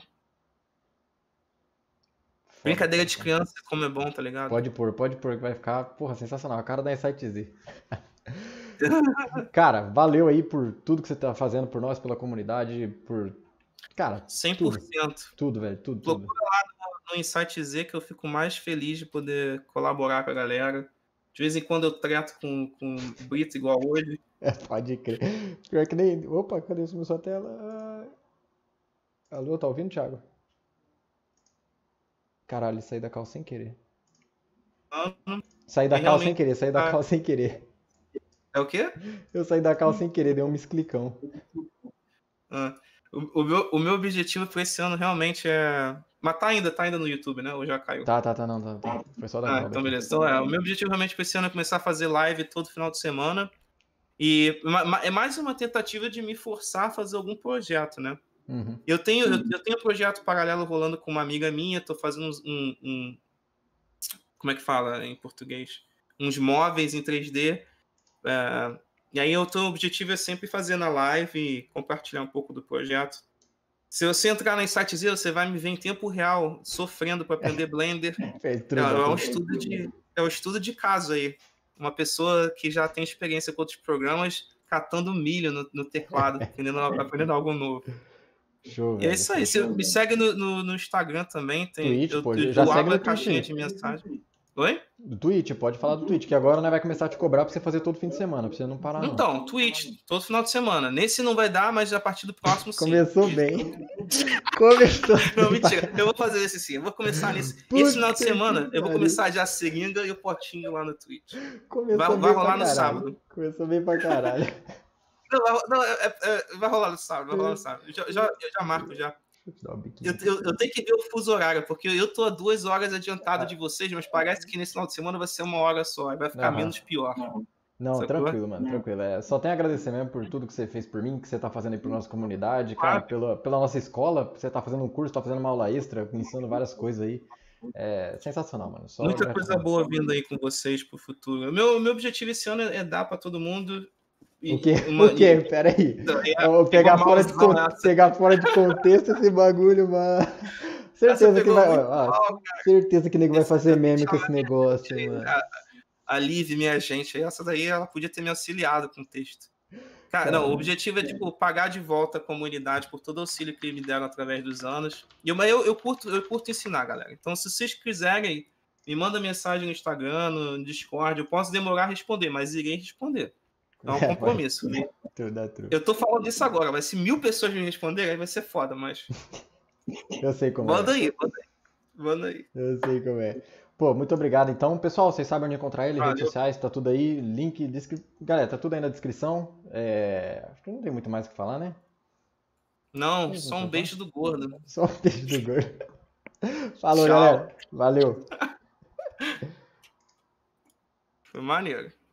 Brincadeira de criança, como é bom, tá ligado? Pode pôr, pode pôr, que vai ficar, porra, sensacional. A cara da Insight Z. Cara, valeu aí por tudo que você tá fazendo por nós, pela comunidade, por. Cara, 100%. Tudo, tudo velho, tudo. Procura lá no, Insight Z que eu fico mais feliz de poder colaborar com a galera. De vez em quando eu trato com, com Brito igual hoje. É, pode crer. Pior que nem. Opa, cadê sumiu sua tela? Alô, tá ouvindo, Thiago? Caralho, saí da calça sem querer. Saí da tá. calça sem querer, saí da calça sem querer. É o quê? Eu saí da calça sem querer, deu um misclicão. Ah, o, o, meu, o meu objetivo para esse ano realmente é. Mas tá ainda, tá ainda no YouTube, né? Ou já caiu? Tá, tá, tá, não, tá. tá. Foi só da ah, Então, beleza. Então, é, o meu objetivo realmente para esse ano é começar a fazer live todo final de semana. E é mais uma tentativa de me forçar a fazer algum projeto, né? Uhum. Eu tenho eu, eu, tenho um projeto paralelo rolando com uma amiga minha, tô fazendo um, um, como é que fala em português? Uns móveis em 3D é, e aí o objetivo é sempre fazer na live e compartilhar um pouco do projeto. Se você entrar na Insightzinho, você vai me ver em tempo real, sofrendo para aprender Blender. É, é, um estudo de, é um estudo de caso aí. Uma pessoa que já tem experiência com outros programas, catando milho no, no teclado, aprendendo, algo novo. Show, é isso aí. Show, me segue no, no, no, Instagram também. Tem, Twitch, eu, pô, eu, já eu abro a caixinha Twitch. Né? de mensagem. Oi? Do Twitch, pode falar do Twitch, que agora né, vai começar a te cobrar pra você fazer todo fim de semana, pra você não parar. Então, não. Twitch, todo final de semana. Nesse não vai dar, mas a partir do próximo sim. Começou bem. Começou. Não, mentira. Eu vou fazer esse sim. Eu vou começar nesse. Puta esse final de semana, eu vou começar já a e o potinho lá no Twitch. Começou vai, bem vai rolar no caralho. sábado. Começou bem pra caralho. Não, vai, não, é, é, vai rolar no sábado, vai rolar no é. sábado. Eu já, já, eu já marco já. Eu, eu, eu, tenho que ver o fuso horário, porque eu tô a duas horas adiantado ah. de vocês, mas parece que nesse final de semana vai ser uma hora só, e vai ficar menos pior. Não, tranquilo, mano, tranquilo. É, só tenho a agradecer mesmo por tudo que você fez por mim, que você tá fazendo aí pra nossa comunidade, cara, pela, pela nossa escola, você tá fazendo um curso, tá fazendo uma aula extra, ensinando várias coisas aí. É sensacional, mano. Só Muita coisa boa vindo aí com vocês pro futuro. Meu, meu objetivo esse ano é, é dar para todo mundo o que? o quê? Peraí. É, pegar, fora de con... pegar fora de contexto esse bagulho, mano. Certeza que vai. Ó, mal, certeza que nego vai fazer meme com esse né? negócio, mano. A Liv, minha gente, essa daí ela podia ter me auxiliado com o texto. Cara, não, o objetivo é, tipo, pagar de volta a comunidade por todo o auxílio que me deram através dos anos. E eu, eu, eu, curto, eu curto ensinar, galera. Então, se vocês quiserem, me manda mensagem no Instagram, no Discord. Eu posso demorar a responder, mas irei responder. É um é, compromisso, né? Eu tô falando isso agora, mas se mil pessoas me responderem, aí vai ser foda, mas. Eu sei como é. manda é. Aí, manda aí, manda aí. Eu sei como é. Pô, muito obrigado. Então, pessoal, vocês sabem onde encontrar ele, Valeu. redes sociais, tá tudo aí. Link, descri... galera, tá tudo aí na descrição. É... Acho que não tem muito mais o que falar, né? Não, só um beijo do gordo. Só um beijo do gordo. Falou, Tchau. galera. Valeu. Foi maneiro.